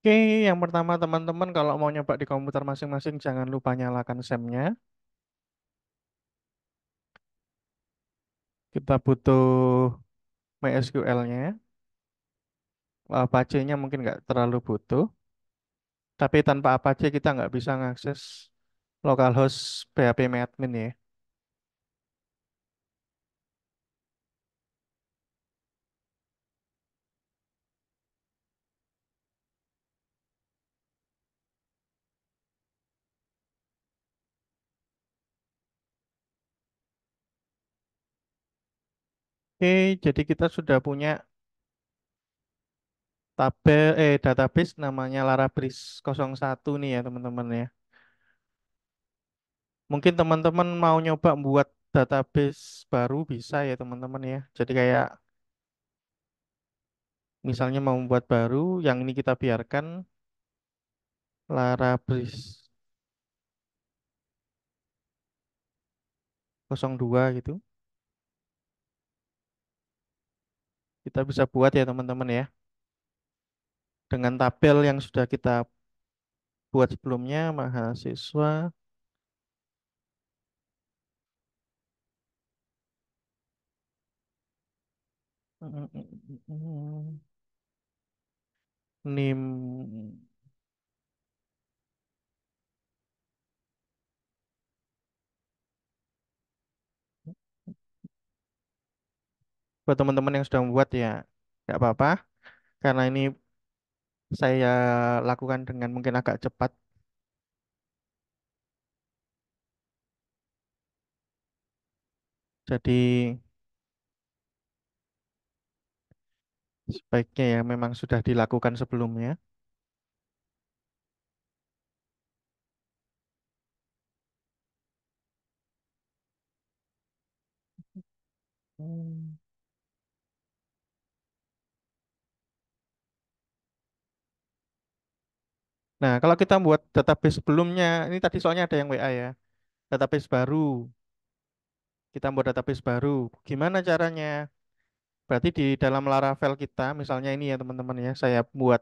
Oke, yang pertama teman-teman kalau mau nyoba di komputer masing-masing jangan lupa nyalakan semnya. nya Kita butuh MySQL-nya. Apache-nya mungkin nggak terlalu butuh. Tapi tanpa Apache kita nggak bisa mengakses localhost phpmyadmin ya. Oke, jadi kita sudah punya tabel eh database namanya Larabris 01 nih ya teman-teman ya. Mungkin teman-teman mau nyoba buat database baru bisa ya teman-teman ya. Jadi kayak misalnya mau membuat baru, yang ini kita biarkan Larabris 02 gitu. kita bisa buat ya teman-teman ya. Dengan tabel yang sudah kita buat sebelumnya, mahasiswa NIM buat teman-teman yang sudah membuat ya nggak apa-apa karena ini saya lakukan dengan mungkin agak cepat jadi sebaiknya ya memang sudah dilakukan sebelumnya hmm. Nah, kalau kita buat database sebelumnya, ini tadi soalnya ada yang WA ya. Database baru. Kita buat database baru. Gimana caranya? Berarti di dalam Laravel kita, misalnya ini ya teman-teman ya, saya buat,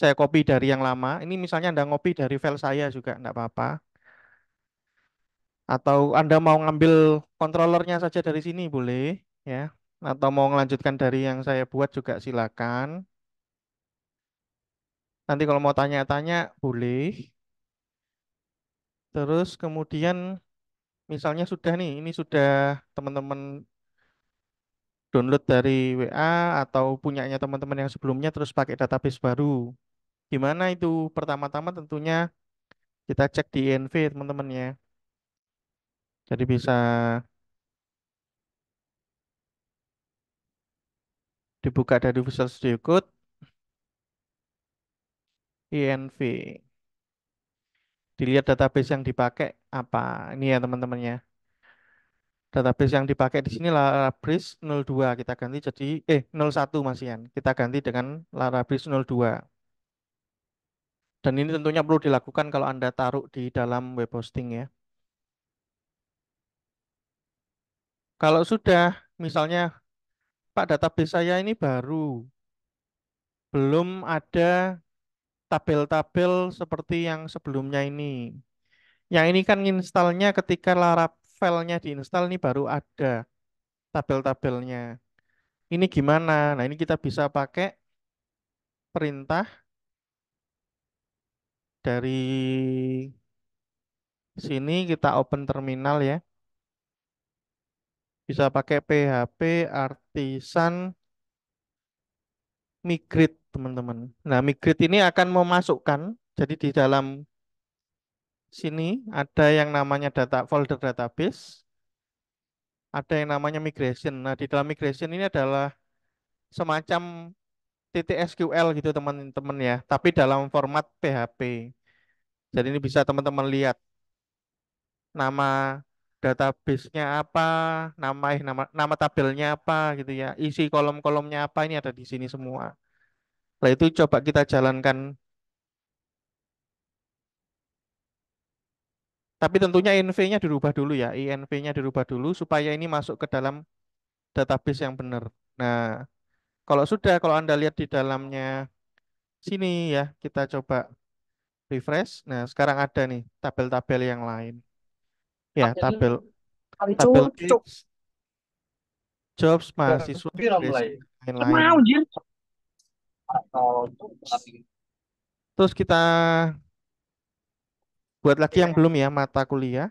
saya copy dari yang lama. Ini misalnya Anda copy dari file saya juga, enggak apa-apa. Atau Anda mau ngambil kontrolernya saja dari sini, boleh ya. Atau mau melanjutkan dari yang saya buat juga silakan Nanti kalau mau tanya-tanya boleh. Terus kemudian misalnya sudah nih, ini sudah teman-teman download dari WA atau punyanya teman-teman yang sebelumnya terus pakai database baru. Gimana itu? Pertama-tama tentunya kita cek di INV teman-teman ya. Jadi bisa dibuka dari Visual Studio Code. INV. E Dilihat database yang dipakai apa. Ini ya teman-temannya. Database yang dipakai di sini Larabris 02 kita ganti jadi eh 01 masian. Kita ganti dengan Larabris 02. Dan ini tentunya perlu dilakukan kalau Anda taruh di dalam web hosting ya. Kalau sudah misalnya Pak database saya ini baru belum ada tabel-tabel seperti yang sebelumnya ini. Yang ini kan installnya ketika Laravel-nya diinstal ini baru ada tabel-tabelnya. Ini gimana? Nah ini kita bisa pakai perintah dari sini kita open terminal ya. Bisa pakai PHP artisan migrate teman-teman. Nah, migrate ini akan memasukkan, jadi di dalam sini ada yang namanya data folder database, ada yang namanya migration. Nah, di dalam migration ini adalah semacam TTSQL gitu teman-teman ya, tapi dalam format PHP. Jadi ini bisa teman-teman lihat nama database-nya apa, nama eh, nama nama tabelnya apa gitu ya, isi kolom-kolomnya apa ini ada di sini semua. Lalu itu coba kita jalankan. Tapi tentunya INV-nya dirubah dulu ya. INV-nya dirubah dulu supaya ini masuk ke dalam database yang benar. Nah, kalau sudah, kalau Anda lihat di dalamnya sini ya, kita coba refresh. Nah, sekarang ada nih tabel-tabel yang lain. Ya, tabel tabel jobs mahasiswa masih lain Gitu. Terus kita buat lagi yang iya. belum ya mata kuliah.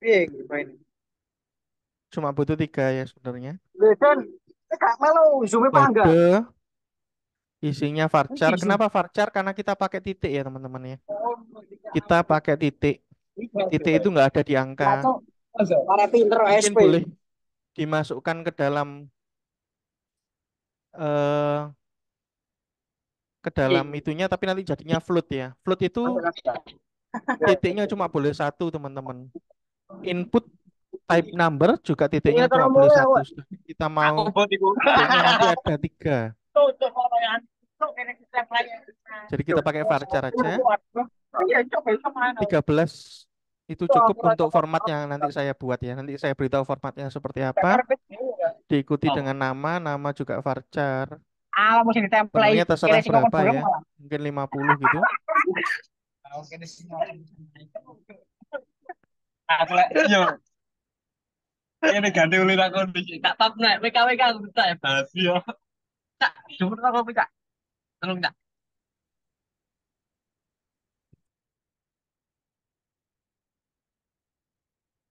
Iya, gitu, Cuma butuh tiga ya sebenarnya. Eh, Kode, isinya varchar. Kenapa varchar? Karena kita pakai titik ya teman-teman ya. Oh, kita pakai titik. Titik itu nggak ada di angka. Mungkin boleh dimasukkan ke dalam Eh, ke dalam iya. itunya tapi nanti jadinya float ya. Float itu titiknya cuma boleh satu teman-teman. Input type number juga titiknya iya, cuma boleh satu. Kita mau nanti ada tiga. Jadi kita pakai varchar aja. 13 iya, itu cukup untuk format yang nanti saya buat ya. Nanti saya beritahu formatnya seperti apa diikuti Oh. dengan nama, nama juga varchar. Alah, mesti ditempel Benangnya terserah Kira berapa ya. Mungkin 50 gitu. Ini ganti aku di tak tap WKWK aku tak ya basi yo.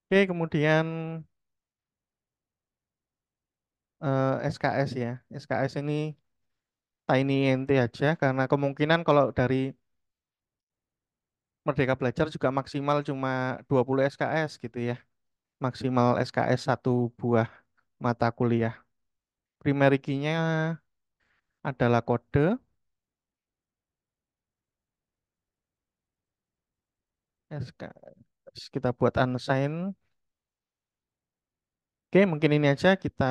Oke, kemudian uh, eh, SKS ya. SKS ini tiny int aja karena kemungkinan kalau dari Merdeka Belajar juga maksimal cuma 20 SKS gitu ya. Maksimal SKS satu buah mata kuliah. Primary key adalah kode. SKS kita buat unsigned. Oke, mungkin ini aja kita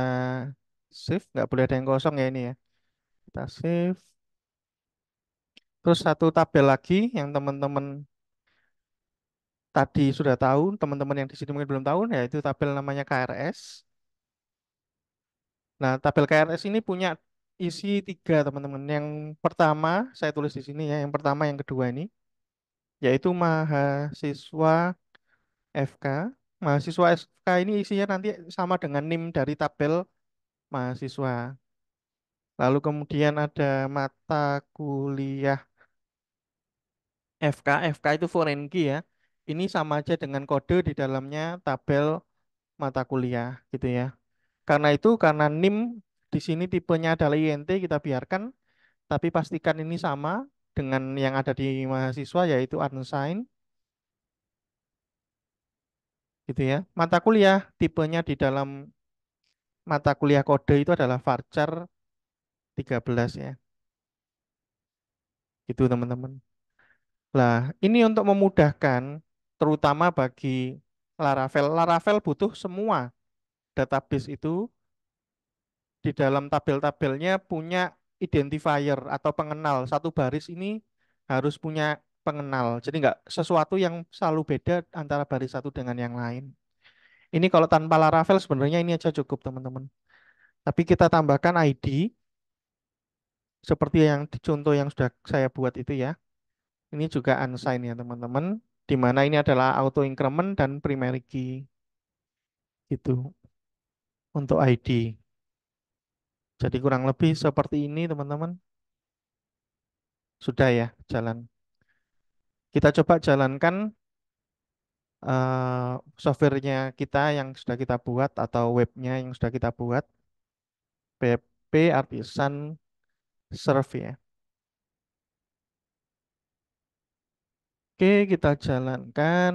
Save nggak boleh ada yang kosong ya ini ya kita save. terus satu tabel lagi yang teman-teman tadi sudah tahu teman-teman yang di sini mungkin belum tahu ya itu tabel namanya KRS nah tabel KRS ini punya isi tiga teman-teman yang pertama saya tulis di sini ya yang pertama yang kedua ini yaitu mahasiswa FK mahasiswa FK ini isinya nanti sama dengan NIM dari tabel mahasiswa. Lalu kemudian ada mata kuliah FK. FK itu foreign ya. Ini sama aja dengan kode di dalamnya tabel mata kuliah gitu ya. Karena itu karena NIM di sini tipenya adalah INT kita biarkan tapi pastikan ini sama dengan yang ada di mahasiswa yaitu unsigned gitu ya. Mata kuliah tipenya di dalam mata kuliah kode itu adalah varchar 13 ya. Gitu teman-teman. Nah, ini untuk memudahkan terutama bagi Laravel. Laravel butuh semua database itu di dalam tabel-tabelnya punya identifier atau pengenal. Satu baris ini harus punya pengenal. Jadi enggak sesuatu yang selalu beda antara baris satu dengan yang lain. Ini kalau tanpa Laravel sebenarnya ini aja cukup teman-teman. Tapi kita tambahkan ID seperti yang contoh yang sudah saya buat itu ya. Ini juga unsigned ya teman-teman. Di mana ini adalah auto increment dan primary key. itu Untuk ID. Jadi kurang lebih seperti ini teman-teman. Sudah ya jalan. Kita coba jalankan uh, softwarenya kita yang sudah kita buat atau webnya yang sudah kita buat PP Artisan survey. ya. Oke, kita jalankan.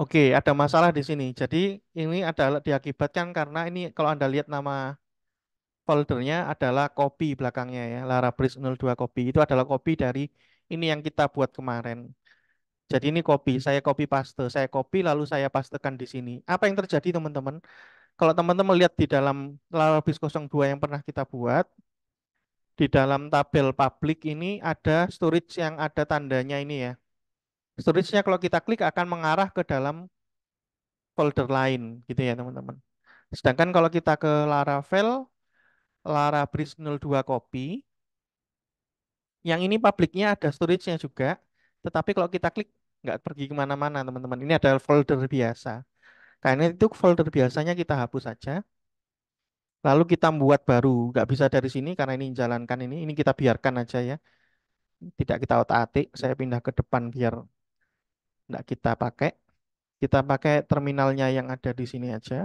Oke, ada masalah di sini. Jadi ini adalah diakibatkan karena ini kalau Anda lihat nama foldernya adalah copy belakangnya ya Larabris 02 copy itu adalah copy dari ini yang kita buat kemarin jadi ini copy hmm. saya copy paste saya copy lalu saya pastekan di sini apa yang terjadi teman-teman kalau teman-teman lihat di dalam Larabris 02 yang pernah kita buat di dalam tabel public ini ada storage yang ada tandanya ini ya storage-nya kalau kita klik akan mengarah ke dalam folder lain gitu ya teman-teman. Sedangkan kalau kita ke Laravel Lara Bridge 02 copy. Yang ini publiknya ada storage-nya juga. Tetapi kalau kita klik, nggak pergi kemana-mana, teman-teman. Ini adalah folder biasa. Karena itu folder biasanya kita hapus saja. Lalu kita membuat baru. Nggak bisa dari sini karena ini jalankan ini. Ini kita biarkan aja ya. Tidak kita otak-atik. Saya pindah ke depan biar nggak kita pakai. Kita pakai terminalnya yang ada di sini aja.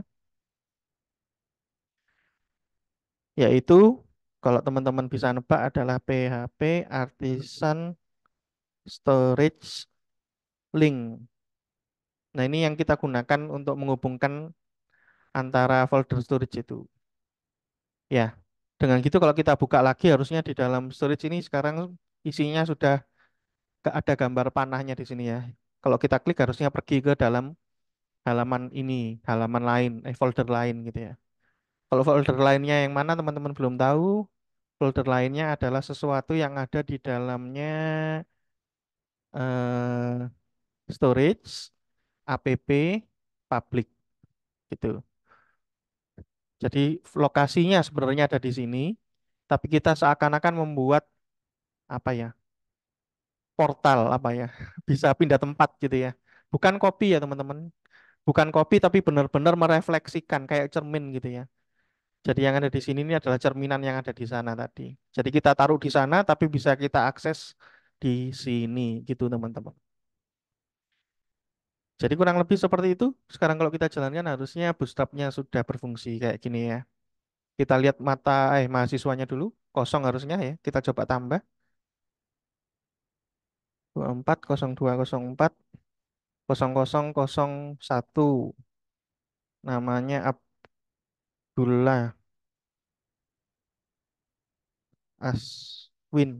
yaitu kalau teman-teman bisa nebak adalah PHP Artisan Storage Link. Nah, ini yang kita gunakan untuk menghubungkan antara folder storage itu. Ya, dengan gitu kalau kita buka lagi harusnya di dalam storage ini sekarang isinya sudah ada gambar panahnya di sini ya. Kalau kita klik harusnya pergi ke dalam halaman ini, halaman lain, eh, folder lain gitu ya. Kalau folder lainnya yang mana teman-teman belum tahu, folder lainnya adalah sesuatu yang ada di dalamnya eh, storage, app, public, gitu. Jadi lokasinya sebenarnya ada di sini, tapi kita seakan-akan membuat apa ya portal apa ya bisa pindah tempat gitu ya. Bukan copy ya teman-teman, bukan copy tapi benar-benar merefleksikan kayak cermin gitu ya. Jadi yang ada di sini ini adalah cerminan yang ada di sana tadi. Jadi kita taruh di sana tapi bisa kita akses di sini gitu teman-teman. Jadi kurang lebih seperti itu. Sekarang kalau kita jalankan harusnya bootstrapnya sudah berfungsi kayak gini ya. Kita lihat mata eh mahasiswanya dulu. Kosong harusnya ya. Kita coba tambah. 24 02 04 0001 namanya up Abdullah Aswin.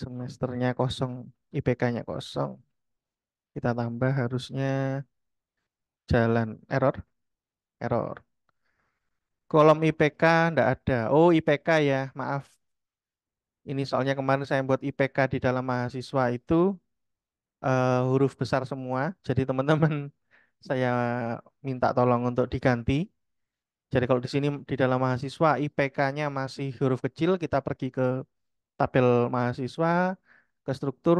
Semesternya kosong, IPK-nya kosong. Kita tambah harusnya jalan error. Error. Kolom IPK ndak ada. Oh, IPK ya, maaf. Ini soalnya kemarin saya buat IPK di dalam mahasiswa itu uh, huruf besar semua. Jadi teman-teman saya minta tolong untuk diganti. Jadi kalau di sini di dalam mahasiswa IPK-nya masih huruf kecil, kita pergi ke tabel mahasiswa, ke struktur,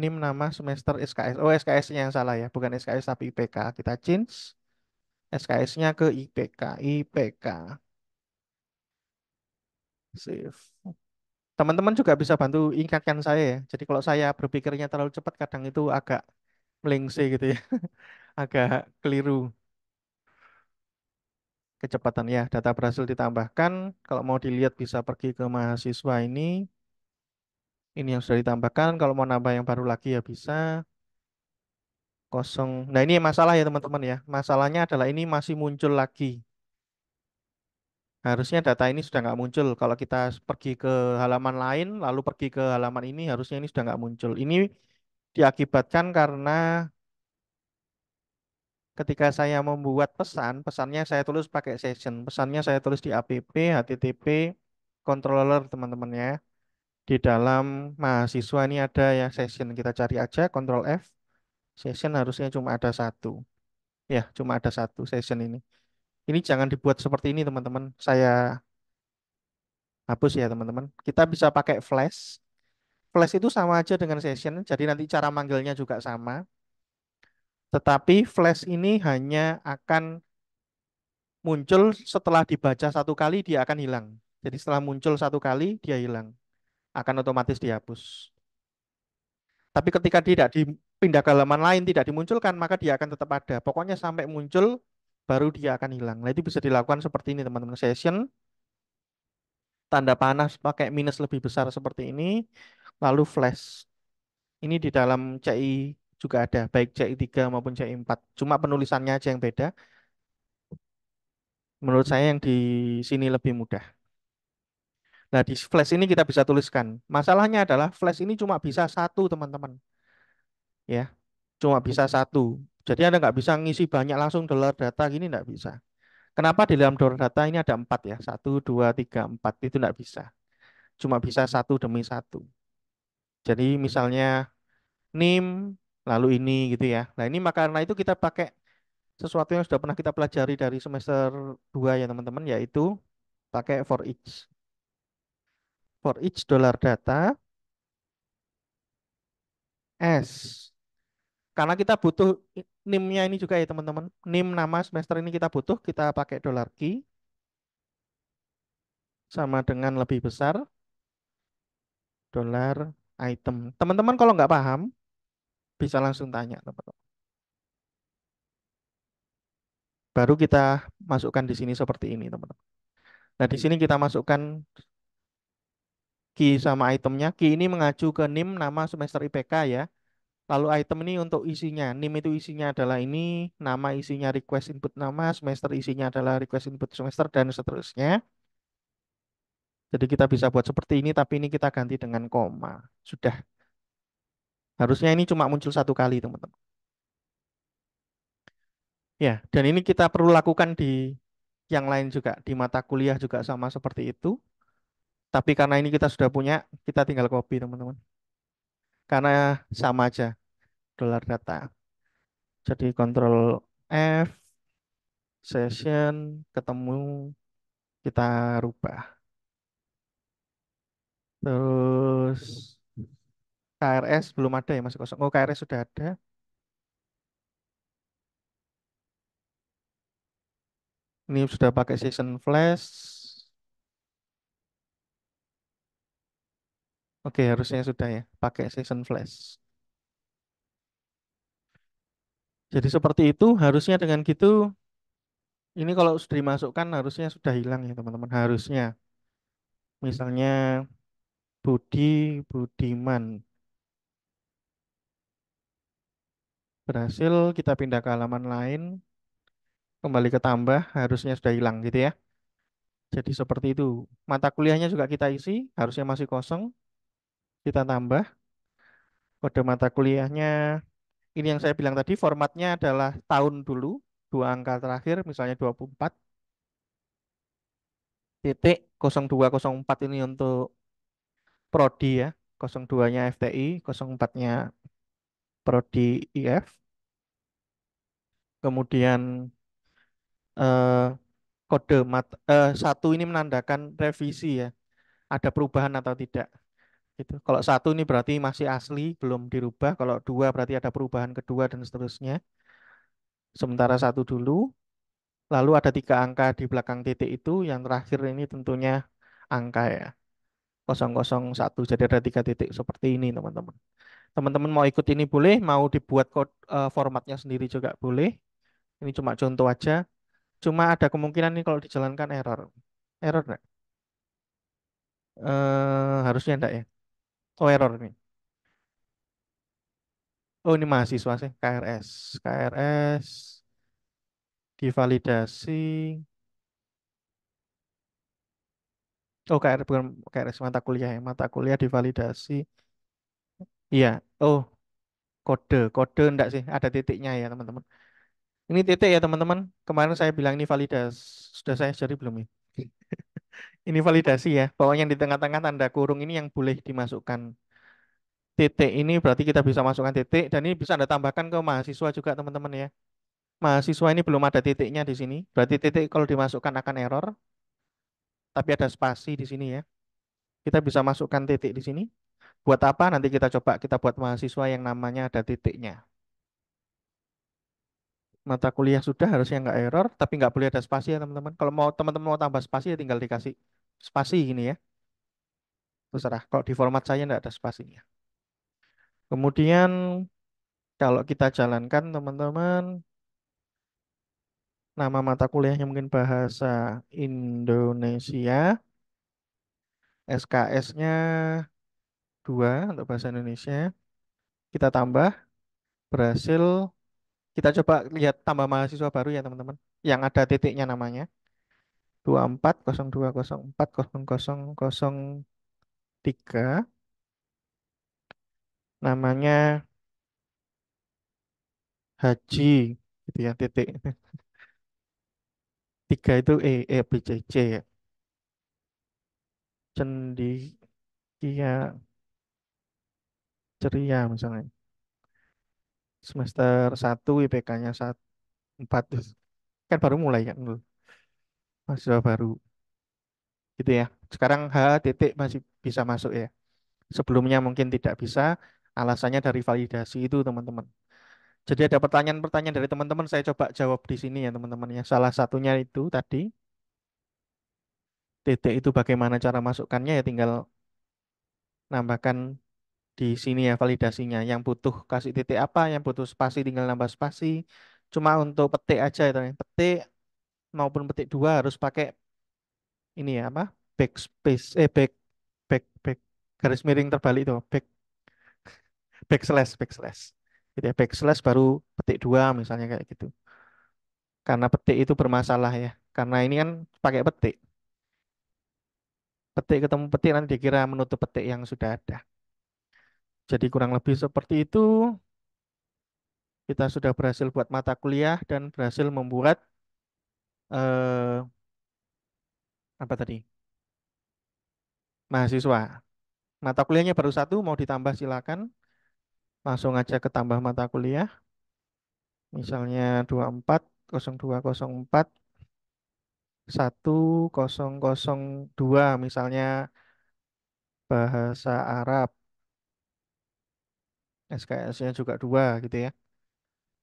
NIM nama semester SKS. Oh, SKS-nya yang salah ya, bukan SKS tapi IPK. Kita change SKS-nya ke IPK, IPK. Save teman-teman juga bisa bantu ingatkan saya ya. Jadi kalau saya berpikirnya terlalu cepat kadang itu agak melingsi gitu ya. agak keliru. Kecepatan ya, data berhasil ditambahkan. Kalau mau dilihat bisa pergi ke mahasiswa ini. Ini yang sudah ditambahkan. Kalau mau nambah yang baru lagi ya bisa. Kosong. Nah ini masalah ya teman-teman ya. Masalahnya adalah ini masih muncul lagi. Harusnya data ini sudah nggak muncul. Kalau kita pergi ke halaman lain, lalu pergi ke halaman ini, harusnya ini sudah nggak muncul. Ini diakibatkan karena ketika saya membuat pesan, pesannya saya tulis pakai session. Pesannya saya tulis di app, http, controller teman-teman ya. Di dalam mahasiswa ini ada ya session. Kita cari aja, control F. Session harusnya cuma ada satu. Ya, cuma ada satu session ini. Ini jangan dibuat seperti ini teman-teman. Saya hapus ya teman-teman. Kita bisa pakai flash. Flash itu sama aja dengan session. Jadi nanti cara manggilnya juga sama. Tetapi flash ini hanya akan muncul setelah dibaca satu kali dia akan hilang. Jadi setelah muncul satu kali dia hilang. Akan otomatis dihapus. Tapi ketika tidak dipindah ke halaman lain, tidak dimunculkan, maka dia akan tetap ada. Pokoknya sampai muncul baru dia akan hilang. Nah, itu bisa dilakukan seperti ini, teman-teman. Session, tanda panah pakai minus lebih besar seperti ini, lalu flash. Ini di dalam CI juga ada, baik CI3 maupun CI4. Cuma penulisannya aja yang beda. Menurut saya yang di sini lebih mudah. Nah, di flash ini kita bisa tuliskan. Masalahnya adalah flash ini cuma bisa satu, teman-teman. Ya, cuma bisa satu. Jadi Anda nggak bisa ngisi banyak langsung dolar data gini nggak bisa. Kenapa di dalam dolar data ini ada empat ya? Satu, dua, tiga, empat. Itu nggak bisa. Cuma bisa satu demi satu. Jadi misalnya NIM, lalu ini gitu ya. Nah ini karena itu kita pakai sesuatu yang sudah pernah kita pelajari dari semester 2 ya teman-teman, yaitu pakai for each. For each dollar data, S karena kita butuh nim ini juga ya teman-teman. NIM nama semester ini kita butuh, kita pakai dollar key. Sama dengan lebih besar. Dollar item. Teman-teman kalau nggak paham, bisa langsung tanya teman-teman. Baru kita masukkan di sini seperti ini teman-teman. Nah di sini kita masukkan key sama itemnya. Key ini mengacu ke NIM nama semester IPK ya. Lalu item ini untuk isinya. NIM itu isinya adalah ini, nama isinya request input nama, semester isinya adalah request input semester, dan seterusnya. Jadi kita bisa buat seperti ini, tapi ini kita ganti dengan koma. Sudah. Harusnya ini cuma muncul satu kali, teman-teman. Ya, dan ini kita perlu lakukan di yang lain juga. Di mata kuliah juga sama seperti itu. Tapi karena ini kita sudah punya, kita tinggal copy, teman-teman karena sama aja dolar data. Jadi kontrol F, session, ketemu, kita rubah. Terus KRS belum ada ya masih kosong. Oh KRS sudah ada. Ini sudah pakai session flash. Oke, harusnya sudah ya, pakai session flash. Jadi seperti itu harusnya dengan gitu ini kalau sudah dimasukkan harusnya sudah hilang ya teman-teman harusnya. Misalnya Budi Budiman. Berhasil kita pindah ke halaman lain. Kembali ke tambah harusnya sudah hilang gitu ya. Jadi seperti itu. Mata kuliahnya juga kita isi, harusnya masih kosong. Kita tambah. Kode mata kuliahnya ini yang saya bilang tadi formatnya adalah tahun dulu, dua angka terakhir misalnya 24 titik 0204 ini untuk prodi ya. 02-nya FTI, 04-nya prodi IF. Kemudian eh, kode mat eh, satu ini menandakan revisi ya. Ada perubahan atau tidak gitu. Kalau satu ini berarti masih asli, belum dirubah. Kalau dua berarti ada perubahan kedua dan seterusnya. Sementara satu dulu, lalu ada tiga angka di belakang titik itu, yang terakhir ini tentunya angka ya. 001, jadi ada tiga titik seperti ini teman-teman. Teman-teman mau ikut ini boleh, mau dibuat kode, uh, formatnya sendiri juga boleh. Ini cuma contoh aja. Cuma ada kemungkinan ini kalau dijalankan error. Error nggak? Uh, harusnya enggak ya. Oh error nih. Oh ini mahasiswa sih KRS. KRS divalidasi. Oh KRS bukan KRS mata kuliah ya. Mata kuliah divalidasi. Iya. Oh kode kode enggak sih ada titiknya ya teman-teman. Ini titik ya teman-teman. Kemarin saya bilang ini validasi, Sudah saya jadi belum ya? ini validasi ya, bahwa yang di tengah-tengah tanda kurung ini yang boleh dimasukkan titik ini berarti kita bisa masukkan titik dan ini bisa Anda tambahkan ke mahasiswa juga teman-teman ya. Mahasiswa ini belum ada titiknya di sini, berarti titik kalau dimasukkan akan error. Tapi ada spasi di sini ya. Kita bisa masukkan titik di sini. Buat apa? Nanti kita coba kita buat mahasiswa yang namanya ada titiknya mata kuliah sudah harusnya nggak error, tapi nggak boleh ada spasi ya teman-teman. Kalau mau teman-teman mau tambah spasi ya tinggal dikasih spasi gini ya. Terserah, kalau di format saya nggak ada spasinya. Kemudian kalau kita jalankan teman-teman, nama mata kuliahnya mungkin bahasa Indonesia, SKS-nya dua untuk bahasa Indonesia, kita tambah berhasil kita coba lihat tambah mahasiswa baru ya teman-teman. Yang ada titiknya namanya. 2402040003 namanya Haji gitu ya titik tiga itu E E B C C ya Cendikia Ceria misalnya semester 1 IPK-nya 4 kan baru mulai ya kan, dulu mahasiswa baru gitu ya sekarang H titik masih bisa masuk ya sebelumnya mungkin tidak bisa alasannya dari validasi itu teman-teman jadi ada pertanyaan-pertanyaan dari teman-teman saya coba jawab di sini ya teman-teman ya salah satunya itu tadi titik itu bagaimana cara masukkannya ya tinggal nambahkan di sini ya validasinya. Yang butuh kasih titik apa, yang butuh spasi tinggal nambah spasi. Cuma untuk petik aja ya Petik maupun petik dua harus pakai ini ya apa? Backspace eh back back back garis miring terbalik itu back backslash backslash. Gitu ya, Jadi backslash baru petik dua misalnya kayak gitu. Karena petik itu bermasalah ya. Karena ini kan pakai petik. Petik ketemu petik nanti dikira menutup petik yang sudah ada. Jadi kurang lebih seperti itu. Kita sudah berhasil buat mata kuliah dan berhasil membuat eh, apa tadi? Mahasiswa. Mata kuliahnya baru satu, mau ditambah silakan. Langsung aja ke tambah mata kuliah. Misalnya 24 0204 1002 misalnya bahasa Arab SKS-nya juga dua gitu ya.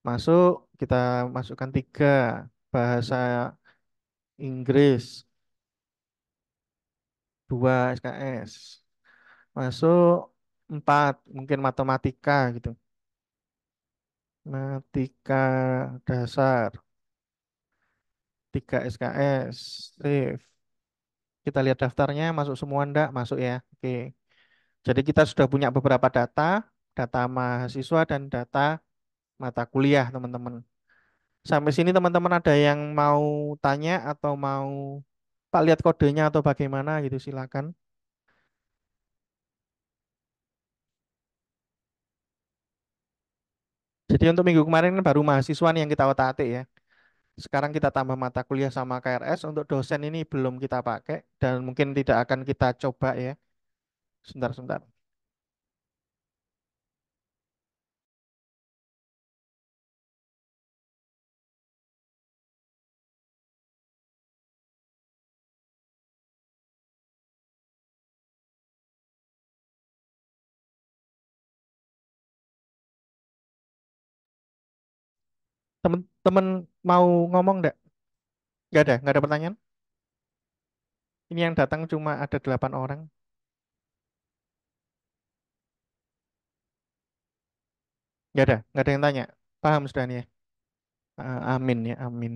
Masuk, kita masukkan tiga bahasa Inggris, dua SKS. Masuk empat, mungkin matematika gitu. Matematika dasar, tiga SKS, save. Kita lihat daftarnya, masuk semua enggak? Masuk ya, oke. Jadi kita sudah punya beberapa data, data mahasiswa dan data mata kuliah, teman-teman. Sampai sini teman-teman ada yang mau tanya atau mau Pak lihat kodenya atau bagaimana gitu silakan. Jadi untuk minggu kemarin kan baru mahasiswa nih yang kita otak-atik ya. Sekarang kita tambah mata kuliah sama KRS. Untuk dosen ini belum kita pakai dan mungkin tidak akan kita coba ya. Sebentar, sebentar. Temen-temen mau ngomong enggak? Enggak ada, enggak ada pertanyaan? Ini yang datang cuma ada delapan orang. Enggak ada, enggak ada yang tanya. Paham sudah nih ya? Ah, amin ya, amin.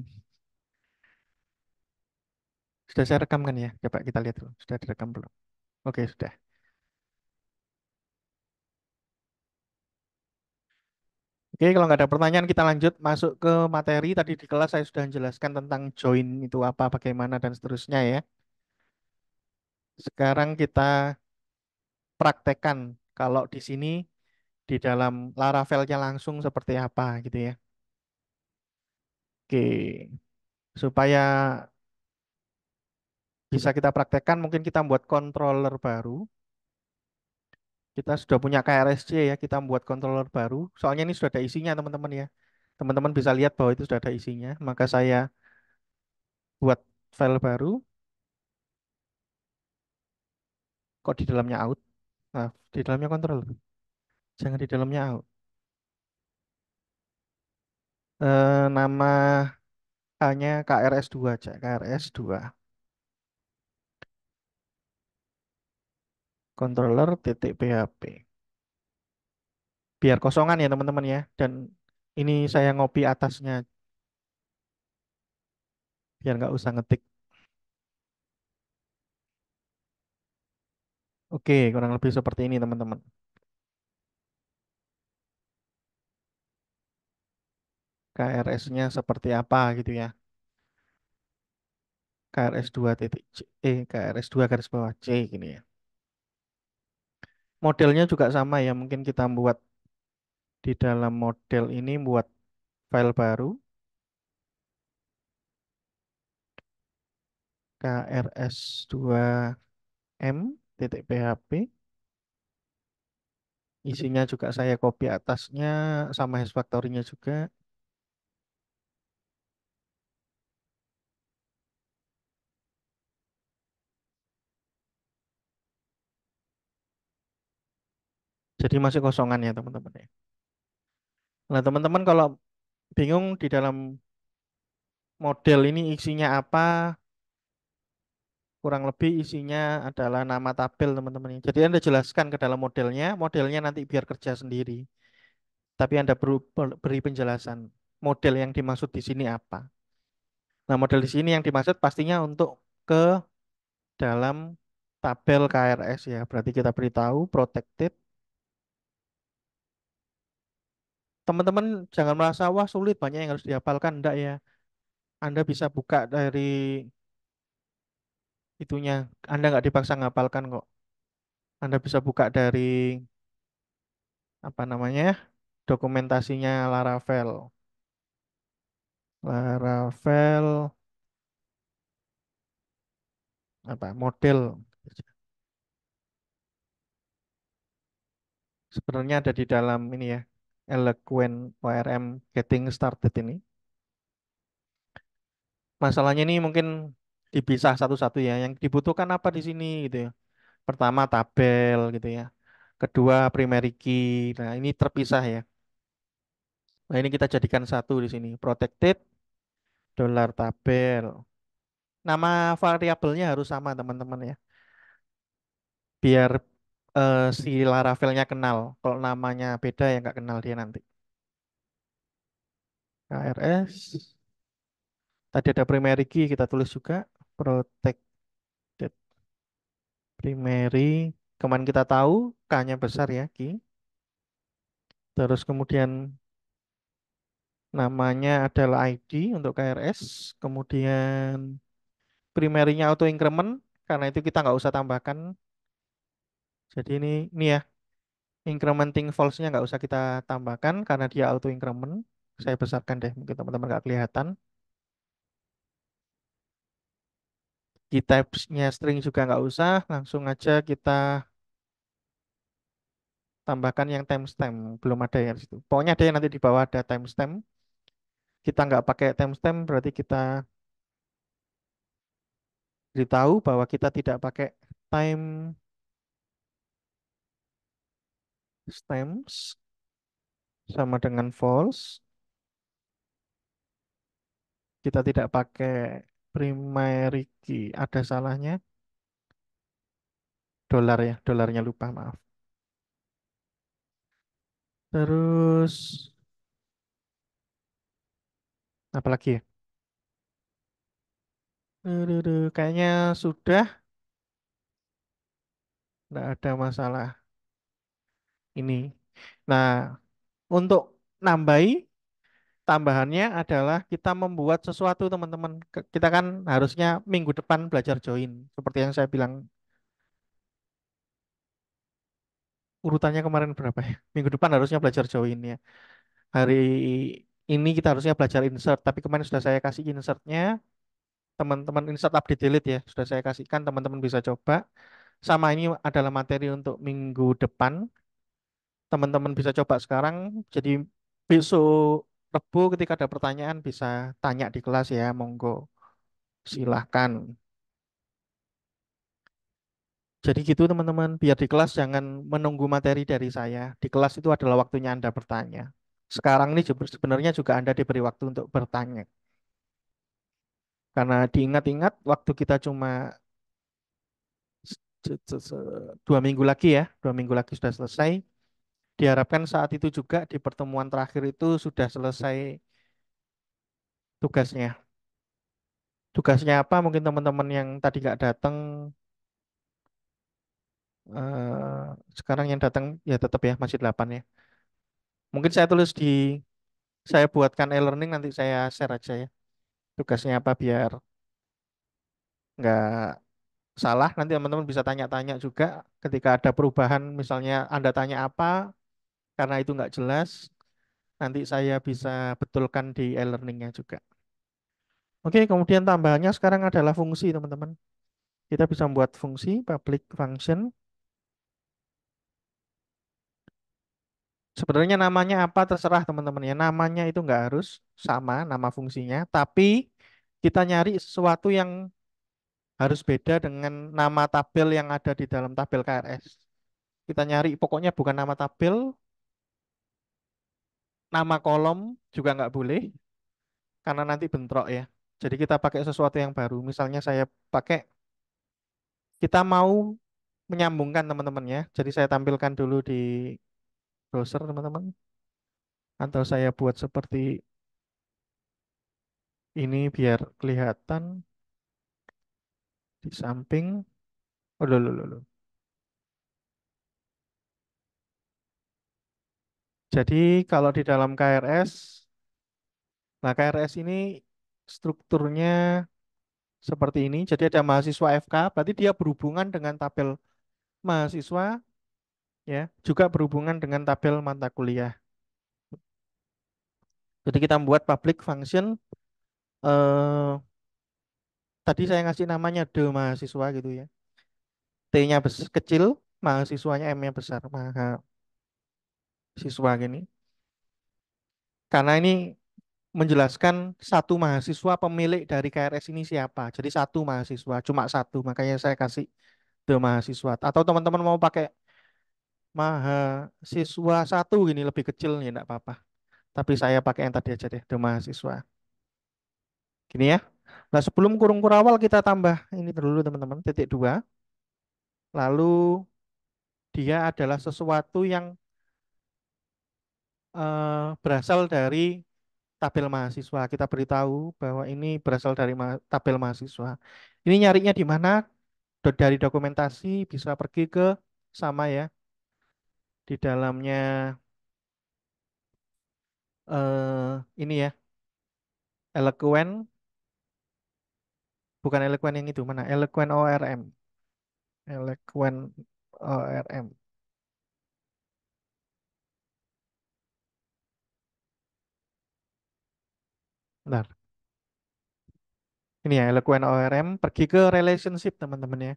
Sudah saya rekam kan ya? Coba kita lihat dulu. Sudah direkam belum? Oke, sudah. Oke, kalau nggak ada pertanyaan kita lanjut masuk ke materi. Tadi di kelas saya sudah menjelaskan tentang join itu apa, bagaimana, dan seterusnya ya. Sekarang kita praktekkan kalau di sini di dalam Laravelnya langsung seperti apa gitu ya. Oke, supaya bisa kita praktekkan mungkin kita buat controller baru. Kita sudah punya KRSC ya, kita membuat controller baru. Soalnya ini sudah ada isinya teman-teman ya. Teman-teman bisa lihat bahwa itu sudah ada isinya. Maka saya buat file baru. Kok di dalamnya out? Nah, di dalamnya controller. Jangan di dalamnya out. E, nama nya KRS2 aja, KRS2. controller titik PHP. Biar kosongan ya teman-teman ya. Dan ini saya ngopi atasnya. Biar nggak usah ngetik. Oke, kurang lebih seperti ini teman-teman. KRS-nya seperti apa gitu ya. KRS 2 titik C, eh KRS 2 garis bawah C gini ya modelnya juga sama ya mungkin kita buat di dalam model ini buat file baru krs2m.php isinya juga saya copy atasnya sama hash factory-nya juga Jadi masih kosongan ya teman-teman ya. Nah teman-teman kalau bingung di dalam model ini isinya apa, kurang lebih isinya adalah nama tabel teman-teman. Ya. Jadi Anda jelaskan ke dalam modelnya, modelnya nanti biar kerja sendiri. Tapi Anda beri penjelasan model yang dimaksud di sini apa. Nah model di sini yang dimaksud pastinya untuk ke dalam tabel KRS ya. Berarti kita beritahu protected teman-teman jangan merasa wah sulit banyak yang harus dihafalkan enggak ya Anda bisa buka dari itunya Anda nggak dipaksa ngapalkan kok Anda bisa buka dari apa namanya dokumentasinya Laravel Laravel apa model sebenarnya ada di dalam ini ya Eloquent ORM Getting Started ini. Masalahnya ini mungkin dipisah satu-satu ya. Yang dibutuhkan apa di sini gitu ya. Pertama tabel gitu ya. Kedua primary key. Nah, ini terpisah ya. Nah, ini kita jadikan satu di sini. Protected dollar tabel. Nama variabelnya harus sama teman-teman ya. Biar uh, si Laravelnya kenal. Kalau namanya beda ya nggak kenal dia nanti. KRS. Tadi ada primary key kita tulis juga. Protected. Primary. Kemarin kita tahu K-nya besar ya, key. Terus kemudian namanya adalah ID untuk KRS. Kemudian primernya auto increment. Karena itu kita nggak usah tambahkan jadi ini ini ya incrementing false-nya nggak usah kita tambahkan karena dia auto increment. Saya besarkan deh, mungkin teman-teman nggak kelihatan. Di types-nya string juga nggak usah, langsung aja kita tambahkan yang timestamp. Belum ada yang situ. Pokoknya ada yang nanti di bawah ada timestamp. Kita nggak pakai timestamp berarti kita beritahu bahwa kita tidak pakai time stems sama dengan false. Kita tidak pakai primary key. Ada salahnya. Dolar ya, dolarnya lupa, maaf. Terus, apa apalagi ya? Kayaknya sudah. Tidak ada masalah ini. Nah, untuk nambahi tambahannya adalah kita membuat sesuatu teman-teman. Kita kan harusnya minggu depan belajar join seperti yang saya bilang. Urutannya kemarin berapa ya? Minggu depan harusnya belajar join ya. Hari ini kita harusnya belajar insert, tapi kemarin sudah saya kasih insertnya. Teman-teman insert update delete ya, sudah saya kasihkan teman-teman bisa coba. Sama ini adalah materi untuk minggu depan teman-teman bisa coba sekarang. Jadi besok Rebu ketika ada pertanyaan bisa tanya di kelas ya, monggo. Silahkan. Jadi gitu teman-teman, biar di kelas jangan menunggu materi dari saya. Di kelas itu adalah waktunya Anda bertanya. Sekarang ini sebenarnya juga Anda diberi waktu untuk bertanya. Karena diingat-ingat waktu kita cuma dua minggu lagi ya, dua minggu lagi sudah selesai diharapkan saat itu juga di pertemuan terakhir itu sudah selesai tugasnya. Tugasnya apa? Mungkin teman-teman yang tadi nggak datang uh, sekarang yang datang ya tetap ya masih 8 ya. Mungkin saya tulis di saya buatkan e-learning nanti saya share aja ya. Tugasnya apa biar nggak salah nanti teman-teman bisa tanya-tanya juga ketika ada perubahan misalnya Anda tanya apa karena itu nggak jelas, nanti saya bisa betulkan di e-learningnya juga. Oke, kemudian tambahannya sekarang adalah fungsi, teman-teman. Kita bisa membuat fungsi public function. Sebenarnya namanya apa terserah teman-teman ya. Namanya itu nggak harus sama nama fungsinya, tapi kita nyari sesuatu yang harus beda dengan nama tabel yang ada di dalam tabel KRS. Kita nyari pokoknya bukan nama tabel, nama kolom juga nggak boleh karena nanti bentrok ya. Jadi kita pakai sesuatu yang baru. Misalnya saya pakai kita mau menyambungkan teman-teman ya. Jadi saya tampilkan dulu di browser teman-teman. Atau saya buat seperti ini biar kelihatan di samping. Oh, lho, lho, lho. Jadi kalau di dalam KRS, nah KRS ini strukturnya seperti ini. Jadi ada mahasiswa FK, berarti dia berhubungan dengan tabel mahasiswa, ya juga berhubungan dengan tabel mata kuliah. Jadi kita membuat public function. Eh, tadi saya ngasih namanya de mahasiswa gitu ya. T-nya kecil, mahasiswanya M-nya besar. Maha siswa gini. Karena ini menjelaskan satu mahasiswa pemilik dari KRS ini siapa. Jadi satu mahasiswa, cuma satu. Makanya saya kasih the mahasiswa. Atau teman-teman mau pakai mahasiswa satu gini lebih kecil ya enggak apa-apa. Tapi saya pakai yang tadi aja deh, the mahasiswa. Gini ya. Nah sebelum kurung kurawal kita tambah ini dulu teman-teman, titik dua. Lalu dia adalah sesuatu yang Eh, berasal dari tabel mahasiswa. Kita beritahu bahwa ini berasal dari tabel mahasiswa. Ini nyarinya di mana? Dari dokumentasi bisa pergi ke sama ya. Di dalamnya uh, ini ya. Eloquent bukan eloquent yang itu mana? Eloquent ORM. Eloquent ORM. Benar. Ini ya, eloquent ORM pergi ke relationship teman-teman ya.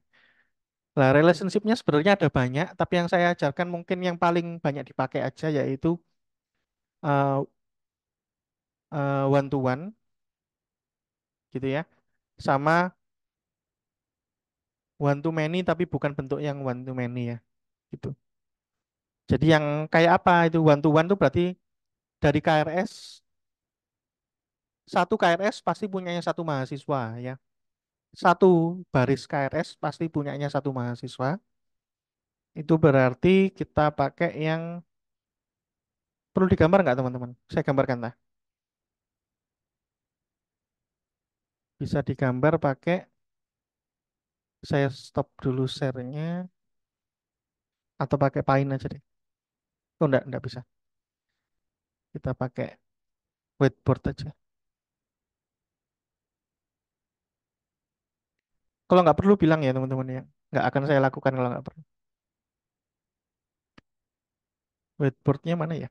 Nah, relationshipnya sebenarnya ada banyak, tapi yang saya ajarkan mungkin yang paling banyak dipakai aja yaitu uh, eh, uh, eh, one to one, gitu ya, sama one to many tapi bukan bentuk yang one to many ya, gitu. Jadi yang kayak apa itu one to one itu berarti dari KRS satu KRS pasti punyanya satu mahasiswa ya. Satu baris KRS pasti punyanya satu mahasiswa. Itu berarti kita pakai yang perlu digambar nggak teman-teman? Saya gambarkan lah. Bisa digambar pakai saya stop dulu share atau pakai paint aja deh. Oh enggak, enggak bisa. Kita pakai whiteboard aja. Kalau nggak perlu bilang ya teman-teman ya. Nggak akan saya lakukan kalau nggak perlu. Whiteboardnya mana ya?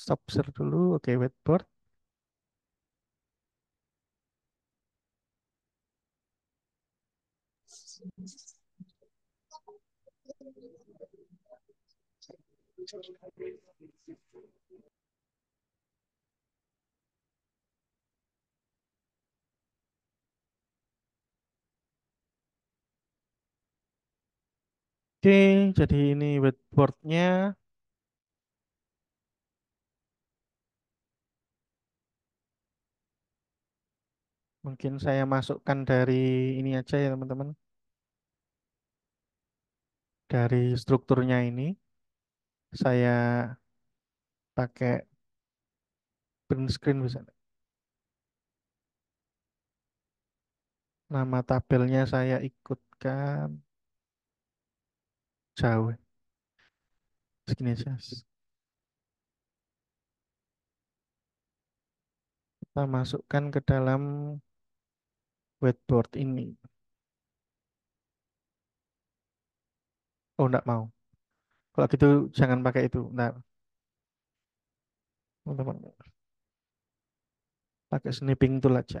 Stop share dulu. Oke, whiteboard. Thank you. jadi ini whiteboardnya. Mungkin saya masukkan dari ini aja ya teman-teman. Dari strukturnya ini, saya pakai print screen bisa. Nama tabelnya saya ikutkan güey. Es que Kita masukkan ke dalam whiteboard ini. Oh, enggak mau. Kalau gitu jangan pakai itu. teman Pakai snipping tool aja.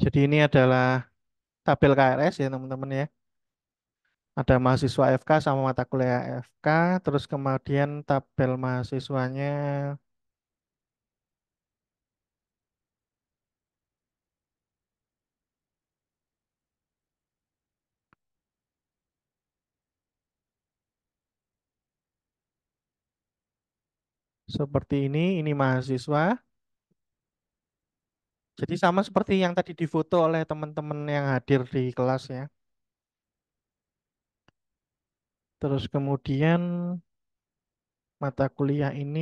Jadi ini adalah tabel KRS ya teman-teman ya. Ada mahasiswa FK sama mata kuliah FK, terus kemudian tabel mahasiswanya seperti ini, ini mahasiswa. Jadi sama seperti yang tadi difoto oleh teman-teman yang hadir di kelas ya. Terus kemudian mata kuliah ini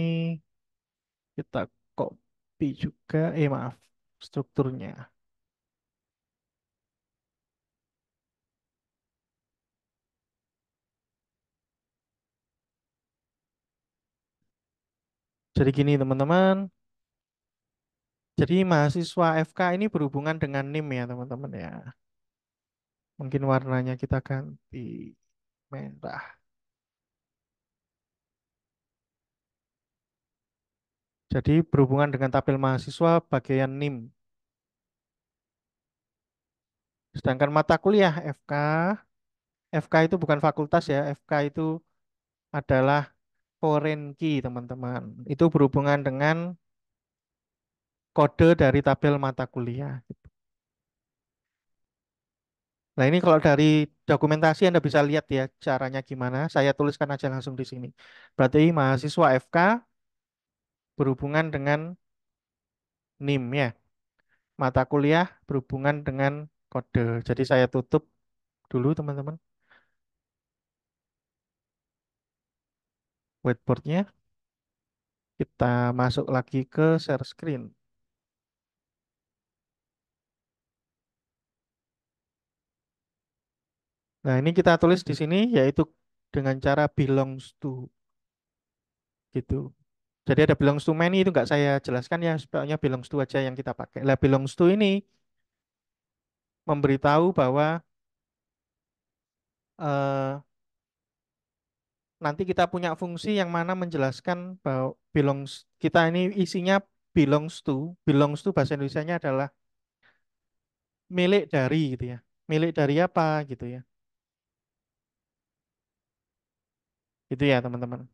kita copy juga, eh maaf, strukturnya. Jadi gini teman-teman, jadi mahasiswa FK ini berhubungan dengan NIM ya teman-teman ya. Mungkin warnanya kita ganti merah. Jadi berhubungan dengan tabel mahasiswa bagian NIM. Sedangkan mata kuliah FK, FK itu bukan fakultas ya, FK itu adalah forenki teman-teman. Itu berhubungan dengan kode dari tabel mata kuliah. Nah ini kalau dari dokumentasi Anda bisa lihat ya caranya gimana. Saya tuliskan aja langsung di sini. Berarti mahasiswa FK berhubungan dengan NIM ya. Mata kuliah berhubungan dengan kode. Jadi saya tutup dulu teman-teman. Whiteboardnya. Kita masuk lagi ke share screen. Nah, ini kita tulis di hmm. sini yaitu dengan cara belongs to. Gitu. Jadi ada belongs to many itu nggak saya jelaskan ya, sebabnya belongs to aja yang kita pakai. Lah belongs to ini memberitahu bahwa eh, nanti kita punya fungsi yang mana menjelaskan bahwa belongs kita ini isinya belongs to. Belongs to bahasa Indonesia-nya adalah milik dari gitu ya. Milik dari apa gitu ya. Itu ya teman-teman.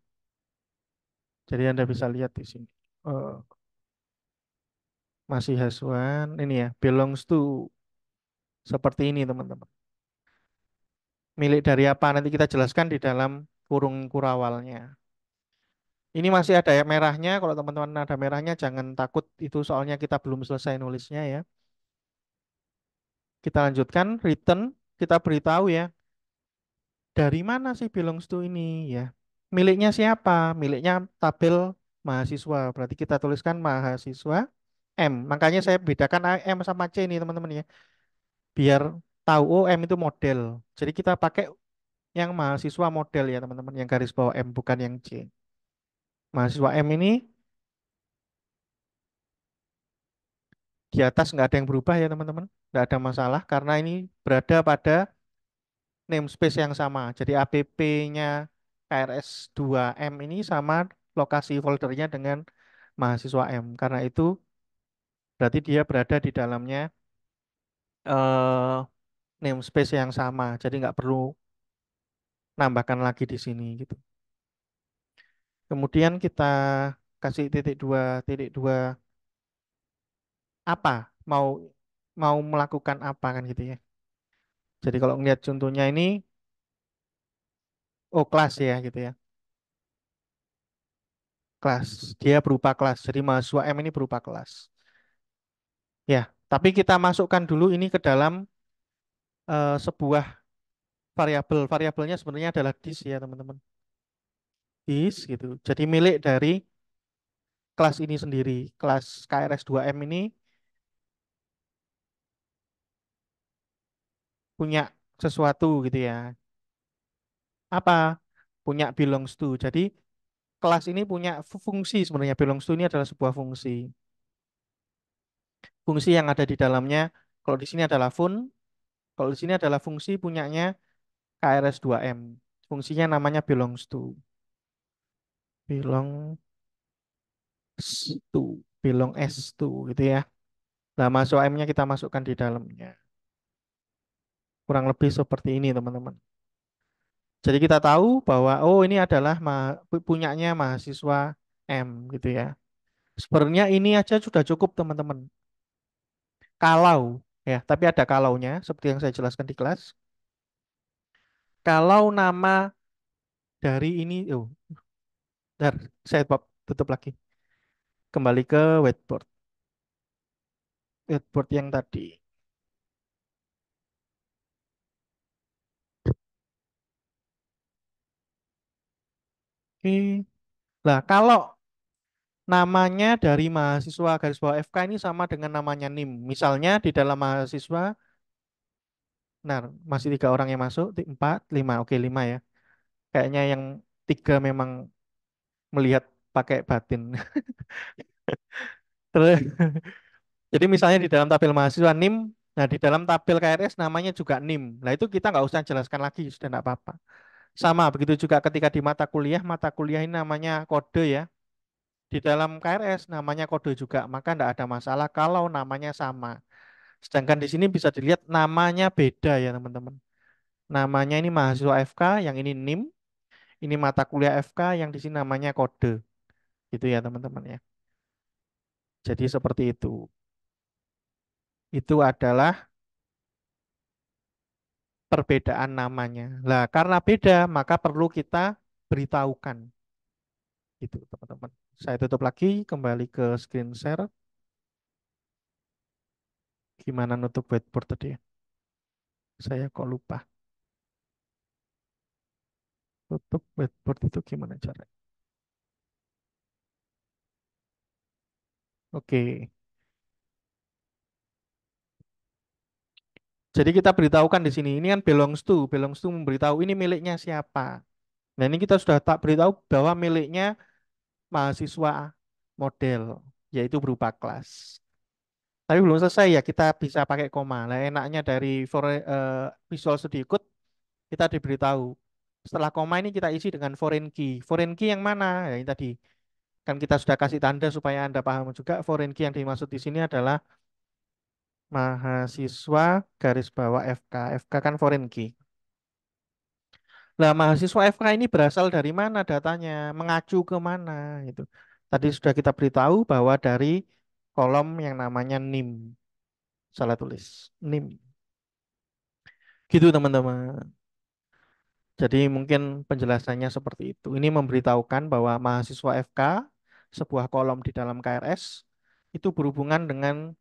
Jadi Anda bisa hmm. lihat di sini. Uh, masih hasuan ini ya belongs to seperti ini teman-teman. Milik dari apa nanti kita jelaskan di dalam kurung kurawalnya. Ini masih ada ya merahnya. Kalau teman-teman ada merahnya jangan takut itu soalnya kita belum selesai nulisnya ya. Kita lanjutkan return kita beritahu ya dari mana sih belongs to ini ya? Miliknya siapa? Miliknya tabel mahasiswa. Berarti kita tuliskan mahasiswa M. Makanya saya bedakan M sama C ini teman-teman ya. Biar tahu oh M itu model. Jadi kita pakai yang mahasiswa model ya teman-teman yang garis bawah M bukan yang C. Mahasiswa M ini di atas nggak ada yang berubah ya teman-teman. Nggak ada masalah karena ini berada pada namespace yang sama. Jadi APP-nya KRS2M ini sama lokasi foldernya dengan mahasiswa M. Karena itu berarti dia berada di dalamnya uh, namespace yang sama. Jadi nggak perlu nambahkan lagi di sini gitu. Kemudian kita kasih titik dua, titik dua apa mau mau melakukan apa kan gitu ya. Jadi kalau ngelihat contohnya ini, oh kelas ya gitu ya. Kelas, dia berupa kelas. Jadi mahasiswa M ini berupa kelas. Ya, tapi kita masukkan dulu ini ke dalam uh, sebuah variabel. Variabelnya sebenarnya adalah dis ya teman-teman. Dis gitu. Jadi milik dari kelas ini sendiri. Kelas KRS 2M ini punya sesuatu gitu ya. Apa? Punya belongs to. Jadi kelas ini punya fungsi sebenarnya. Belongs to ini adalah sebuah fungsi. Fungsi yang ada di dalamnya, kalau di sini adalah fun, kalau di sini adalah fungsi punyanya KRS2M. Fungsinya namanya belongs to. Belong to, belong S to gitu ya. Nah, masuk M-nya kita masukkan di dalamnya kurang lebih seperti ini teman-teman. Jadi kita tahu bahwa oh ini adalah ma punyanya mahasiswa M gitu ya. Sebenarnya ini aja sudah cukup teman-teman. Kalau ya, tapi ada kalaunya seperti yang saya jelaskan di kelas. Kalau nama dari ini oh Bentar, saya tutup lagi. Kembali ke whiteboard. Whiteboard yang tadi. Oke. Nah, kalau namanya dari mahasiswa garis bawah FK ini sama dengan namanya NIM. Misalnya di dalam mahasiswa, nah masih tiga orang yang masuk, empat, lima, oke lima ya. Kayaknya yang tiga memang melihat pakai batin. Terus, jadi misalnya di dalam tabel mahasiswa NIM, nah di dalam tabel KRS namanya juga NIM. Nah itu kita nggak usah jelaskan lagi, sudah nggak apa-apa. Sama, begitu juga ketika di mata kuliah, mata kuliah ini namanya kode ya. Di dalam KRS namanya kode juga, maka tidak ada masalah kalau namanya sama. Sedangkan di sini bisa dilihat namanya beda ya teman-teman. Namanya ini mahasiswa FK, yang ini NIM. Ini mata kuliah FK, yang di sini namanya kode. Gitu ya teman-teman ya. Jadi seperti itu. Itu adalah perbedaan namanya. Nah, karena beda maka perlu kita beritahukan. Gitu, teman-teman. Saya tutup lagi, kembali ke screen share. Gimana nutup whiteboard tadi ya? Saya kok lupa. Tutup whiteboard itu gimana caranya? Oke. Okay. Jadi kita beritahukan di sini, ini kan belongs to, belongs to memberitahu ini miliknya siapa. Nah ini kita sudah tak beritahu bahwa miliknya mahasiswa model, yaitu berupa kelas. Tapi belum selesai ya, kita bisa pakai koma. Nah enaknya dari for, uh, eh, Visual sedikit, kita diberitahu. Setelah koma ini kita isi dengan foreign key. Foreign key yang mana? Ya, ini tadi. Kan kita sudah kasih tanda supaya Anda paham juga. Foreign key yang dimaksud di sini adalah mahasiswa garis bawah FK. FK kan foreign key. Nah, mahasiswa FK ini berasal dari mana datanya, mengacu ke mana gitu. Tadi sudah kita beritahu bahwa dari kolom yang namanya NIM. Salah tulis, NIM. Gitu teman-teman. Jadi mungkin penjelasannya seperti itu. Ini memberitahukan bahwa mahasiswa FK, sebuah kolom di dalam KRS, itu berhubungan dengan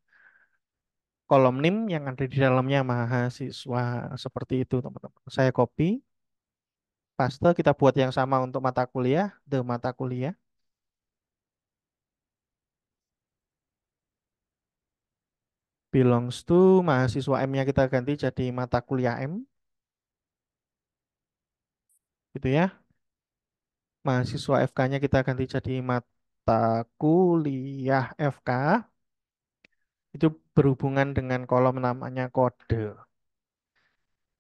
kolom NIM yang ada di dalamnya mahasiswa seperti itu teman-teman. Saya copy, paste, kita buat yang sama untuk mata kuliah, the mata kuliah. Belongs to mahasiswa M-nya kita ganti jadi mata kuliah M. Gitu ya. Mahasiswa FK-nya kita ganti jadi mata kuliah FK. Itu berhubungan dengan kolom namanya kode.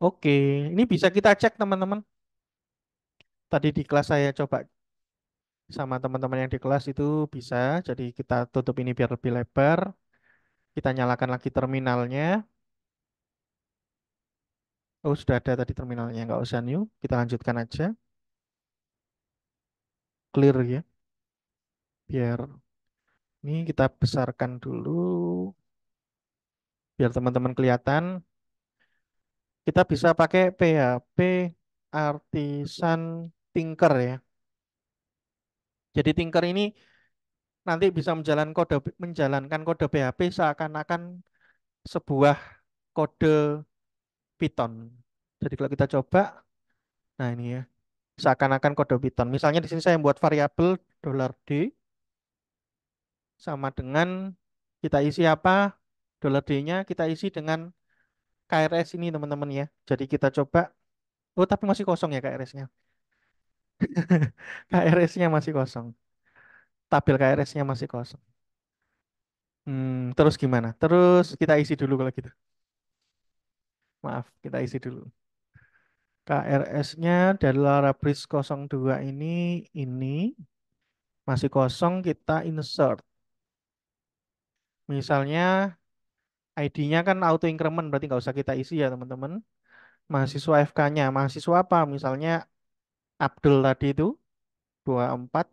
Oke, ini bisa kita cek teman-teman. Tadi di kelas saya coba sama teman-teman yang di kelas itu bisa. Jadi kita tutup ini biar lebih lebar. Kita nyalakan lagi terminalnya. Oh, sudah ada tadi terminalnya. Nggak usah new. Kita lanjutkan aja. Clear ya. Biar ini kita besarkan dulu biar teman-teman kelihatan kita bisa pakai PHP artisan tinker ya jadi tinker ini nanti bisa menjalankan kode menjalankan kode PHP seakan-akan sebuah kode Python jadi kalau kita coba nah ini ya seakan-akan kode Python misalnya di sini saya membuat variabel $d sama dengan kita isi apa dollar D-nya kita isi dengan KRS ini teman-teman ya. Jadi kita coba. Oh tapi masih kosong ya KRS-nya. KRS-nya masih kosong. Tabel KRS-nya masih kosong. Hmm, terus gimana? Terus kita isi dulu kalau gitu. Maaf, kita isi dulu. KRS-nya dari Larabris 02 ini, ini masih kosong, kita insert. Misalnya ID-nya kan auto increment berarti nggak usah kita isi ya teman-teman. Mahasiswa FK-nya, mahasiswa apa? Misalnya Abdul tadi itu 24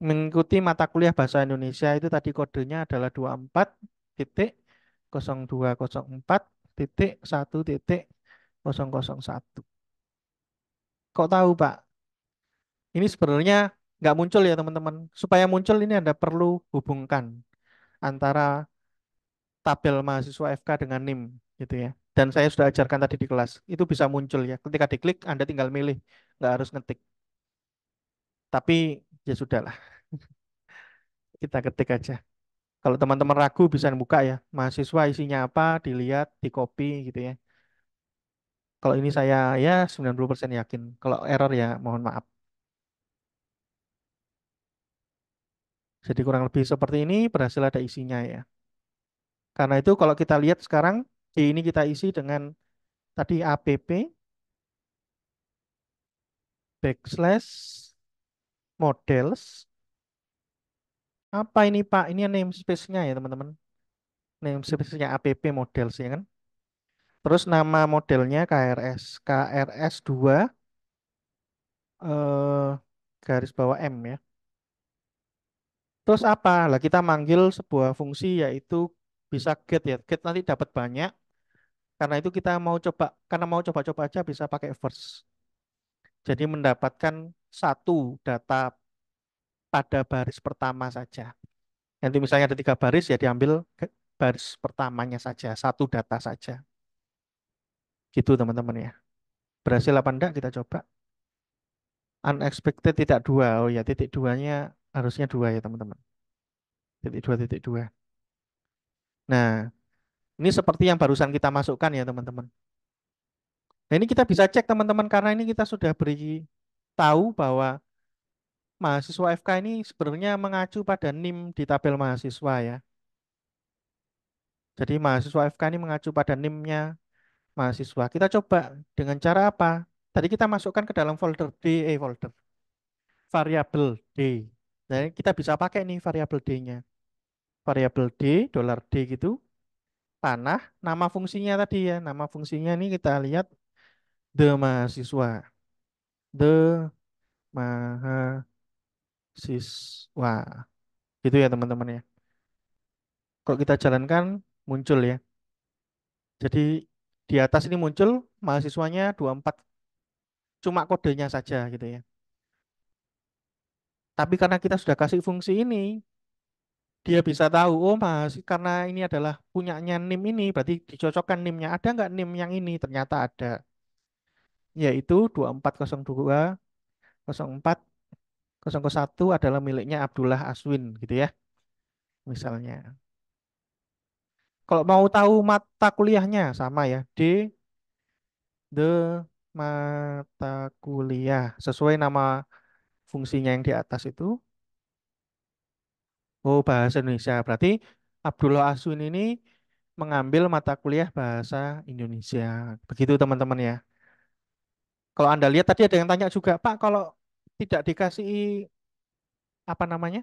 mengikuti mata kuliah bahasa Indonesia itu tadi kodenya adalah 24 titik titik 1 titik 001. Kok tahu Pak? Ini sebenarnya nggak muncul ya teman-teman. Supaya muncul ini Anda perlu hubungkan antara tabel mahasiswa FK dengan NIM gitu ya. Dan saya sudah ajarkan tadi di kelas. Itu bisa muncul ya. Ketika diklik Anda tinggal milih, nggak harus ngetik. Tapi ya sudahlah. Kita ketik aja. Kalau teman-teman ragu bisa buka ya. Mahasiswa isinya apa, dilihat, di copy gitu ya. Kalau ini saya ya 90% yakin. Kalau error ya mohon maaf. Jadi kurang lebih seperti ini berhasil ada isinya ya. Karena itu kalau kita lihat sekarang D ini kita isi dengan tadi APP backslash models. Apa ini Pak? Ini namespace-nya ya teman-teman. Namespace-nya APP models ya kan. Terus nama modelnya KRS. KRS 2 eh, garis bawah M ya. Terus apa? Lah kita manggil sebuah fungsi yaitu bisa get ya. Get nanti dapat banyak. Karena itu kita mau coba karena mau coba-coba aja bisa pakai first. Jadi mendapatkan satu data pada baris pertama saja. Nanti misalnya ada tiga baris ya diambil baris pertamanya saja, satu data saja. Gitu teman-teman ya. Berhasil apa enggak kita coba. Unexpected tidak dua. Oh ya titik duanya harusnya dua ya teman-teman titik dua titik dua nah ini seperti yang barusan kita masukkan ya teman-teman nah ini kita bisa cek teman-teman karena ini kita sudah beri tahu bahwa mahasiswa FK ini sebenarnya mengacu pada NIM di tabel mahasiswa ya jadi mahasiswa FK ini mengacu pada NIM-nya mahasiswa. Kita coba dengan cara apa? Tadi kita masukkan ke dalam folder D, eh folder variabel D. Nah, kita bisa pakai nih variabel D-nya. Variabel D, dolar D gitu, panah, nama fungsinya tadi ya. Nama fungsinya nih kita lihat the mahasiswa. The mahasiswa. Gitu ya teman-teman ya. Kalau kita jalankan muncul ya. Jadi di atas ini muncul mahasiswanya 24 cuma kodenya saja gitu ya. Tapi karena kita sudah kasih fungsi ini, dia bisa tahu, oh mas, karena ini adalah punyanya NIM ini, berarti dicocokkan NIM-nya. Ada nggak NIM yang ini? Ternyata ada. Yaitu 2402 04 001 adalah miliknya Abdullah Aswin gitu ya. Misalnya. Kalau mau tahu mata kuliahnya sama ya, D the mata kuliah sesuai nama fungsinya yang di atas itu. Oh, bahasa Indonesia. Berarti Abdullah Aswin ini mengambil mata kuliah bahasa Indonesia. Begitu teman-teman ya. Kalau Anda lihat tadi ada yang tanya juga, Pak, kalau tidak dikasih apa namanya?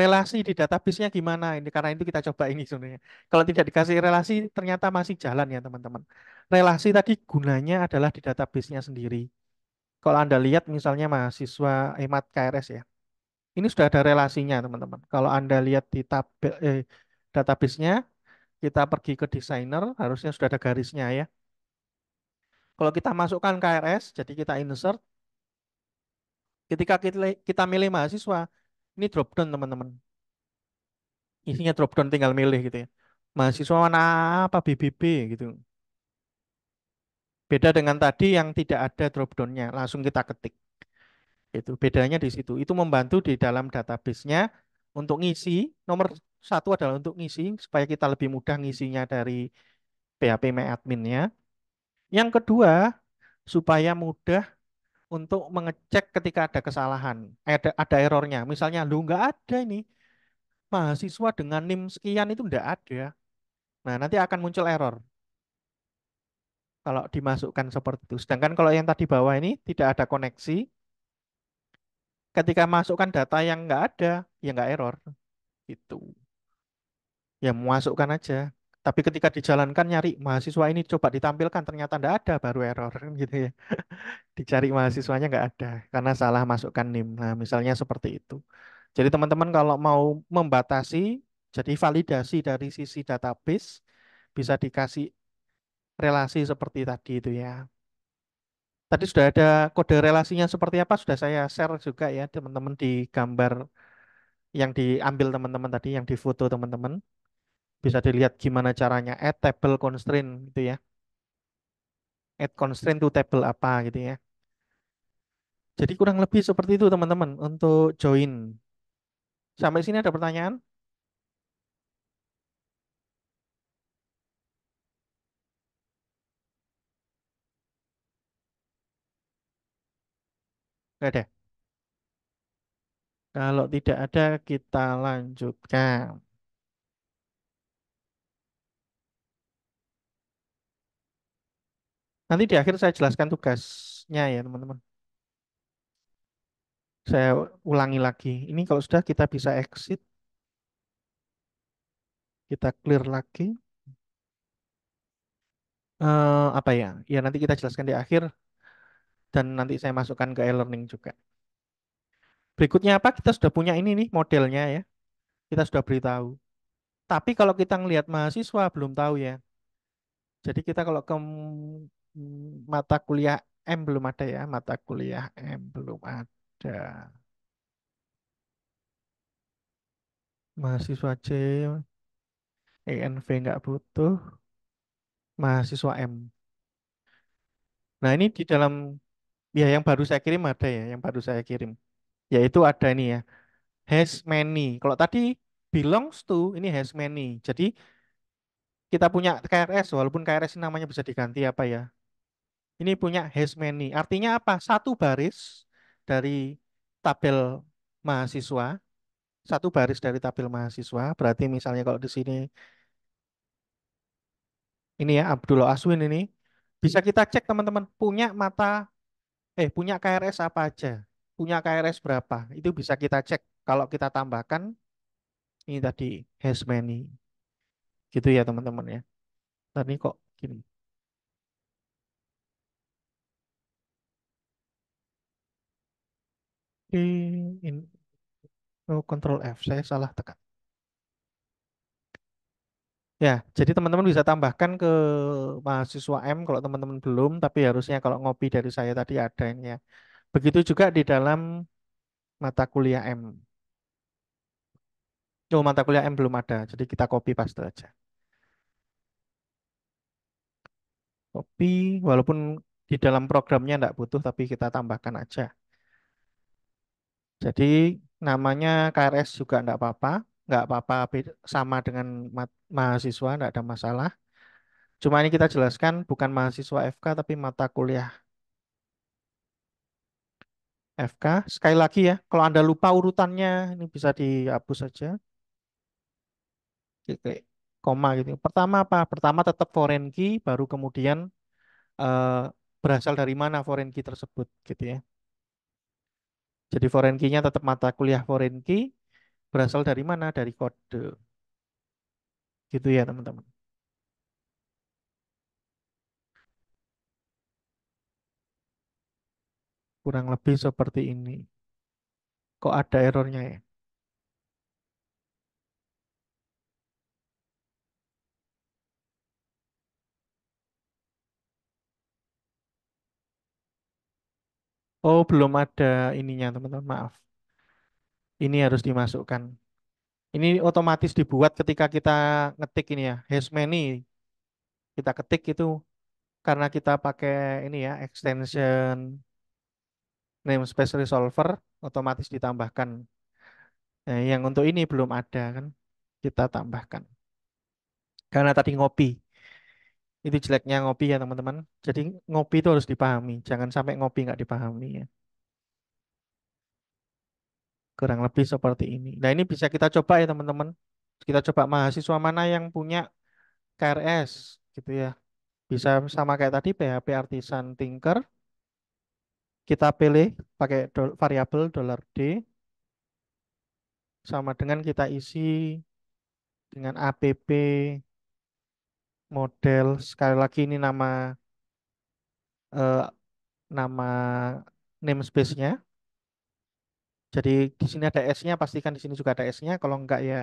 relasi di database-nya gimana ini karena itu kita coba ini sebenarnya. Kalau tidak dikasih relasi ternyata masih jalan ya teman-teman. Relasi tadi gunanya adalah di database-nya sendiri. Kalau Anda lihat misalnya mahasiswa EMAT KRS ya, ini sudah ada relasinya teman-teman. Kalau Anda lihat di tabel, eh, database-nya, kita pergi ke desainer, harusnya sudah ada garisnya ya. Kalau kita masukkan KRS, jadi kita insert. Ketika kita, milih mahasiswa, ini drop down teman-teman. Isinya drop down tinggal milih gitu ya. Mahasiswa mana apa BBB gitu. Beda dengan tadi yang tidak ada drop down-nya, langsung kita ketik. Itu bedanya di situ. Itu membantu di dalam database-nya untuk ngisi. Nomor satu adalah untuk ngisi supaya kita lebih mudah ngisinya dari PHP MyAdmin-nya. Yang kedua, supaya mudah untuk mengecek ketika ada kesalahan, ada ada errornya. Misalnya lu nggak ada ini mahasiswa dengan NIM sekian itu enggak ada. Nah, nanti akan muncul error kalau dimasukkan seperti itu. Sedangkan kalau yang tadi bawah ini tidak ada koneksi, ketika masukkan data yang nggak ada, ya nggak error. Itu. Ya masukkan aja. Tapi ketika dijalankan nyari mahasiswa ini coba ditampilkan, ternyata nggak ada, baru error gitu ya. Dicari mahasiswanya nggak ada, karena salah masukkan NIM. Nah, misalnya seperti itu. Jadi teman-teman kalau mau membatasi, jadi validasi dari sisi database, bisa dikasih relasi seperti tadi itu ya. Tadi sudah ada kode relasinya seperti apa sudah saya share juga ya teman-teman di gambar yang diambil teman-teman tadi yang difoto teman-teman. Bisa dilihat gimana caranya add table constraint gitu ya. Add constraint to table apa gitu ya. Jadi kurang lebih seperti itu teman-teman untuk join. Sampai sini ada pertanyaan? ada. Kalau tidak ada, kita lanjutkan. Nanti di akhir saya jelaskan tugasnya ya teman-teman. Saya ulangi lagi. Ini kalau sudah kita bisa exit. Kita clear lagi. Uh, apa ya? Ya nanti kita jelaskan di akhir dan nanti saya masukkan ke e-learning juga. Berikutnya apa? Kita sudah punya ini nih modelnya ya. Kita sudah beritahu. Tapi kalau kita melihat mahasiswa belum tahu ya. Jadi kita kalau ke mata kuliah M belum ada ya, mata kuliah M belum ada. Mahasiswa C, ENV nggak butuh, mahasiswa M. Nah ini di dalam Ya, yang baru saya kirim ada ya, yang baru saya kirim. Yaitu ada ini ya, has many. Kalau tadi belongs to, ini has many. Jadi kita punya KRS, walaupun KRS ini namanya bisa diganti apa ya. Ini punya has many. Artinya apa? Satu baris dari tabel mahasiswa, satu baris dari tabel mahasiswa, berarti misalnya kalau di sini, ini ya Abdullah Aswin ini, bisa kita cek teman-teman punya mata eh punya KRS apa aja, punya KRS berapa, itu bisa kita cek kalau kita tambahkan ini tadi has many. Gitu ya teman-teman ya. Tadi kok gini. Oke, ini. oh, control F, saya salah tekan. Ya, jadi teman-teman bisa tambahkan ke mahasiswa M kalau teman-teman belum, tapi harusnya kalau ngopi dari saya tadi ada ini ya. Begitu juga di dalam mata kuliah M. Oh, mata kuliah M belum ada, jadi kita copy paste aja. Copy, walaupun di dalam programnya tidak butuh, tapi kita tambahkan aja. Jadi namanya KRS juga tidak apa-apa, nggak apa-apa sama dengan mahasiswa, tidak ada masalah. Cuma ini kita jelaskan bukan mahasiswa FK tapi mata kuliah FK. Sekali lagi ya, kalau Anda lupa urutannya, ini bisa dihapus saja. Klik koma gitu. Pertama apa? Pertama tetap foreign key, baru kemudian eh, berasal dari mana foreign key tersebut gitu ya. Jadi foreign key-nya tetap mata kuliah foreign key, berasal dari mana? Dari kode. Gitu ya, teman-teman. Kurang lebih seperti ini. Kok ada errornya ya? Oh, belum ada ininya, teman-teman. Maaf. Ini harus dimasukkan. Ini otomatis dibuat ketika kita ngetik ini ya, has many. Kita ketik itu karena kita pakai ini ya, extension namespace resolver, otomatis ditambahkan. Nah, yang untuk ini belum ada kan, kita tambahkan. Karena tadi ngopi. Itu jeleknya ngopi ya teman-teman. Jadi ngopi itu harus dipahami, jangan sampai ngopi nggak dipahami ya kurang lebih seperti ini. Nah, ini bisa kita coba ya, teman-teman. Kita coba mahasiswa mana yang punya KRS gitu ya. Bisa sama kayak tadi PHP artisan tinker. Kita pilih pakai variabel dollar $d sama dengan kita isi dengan app model sekali lagi ini nama eh, nama namespace-nya jadi di sini ada S-nya, pastikan di sini juga ada S-nya. Kalau enggak ya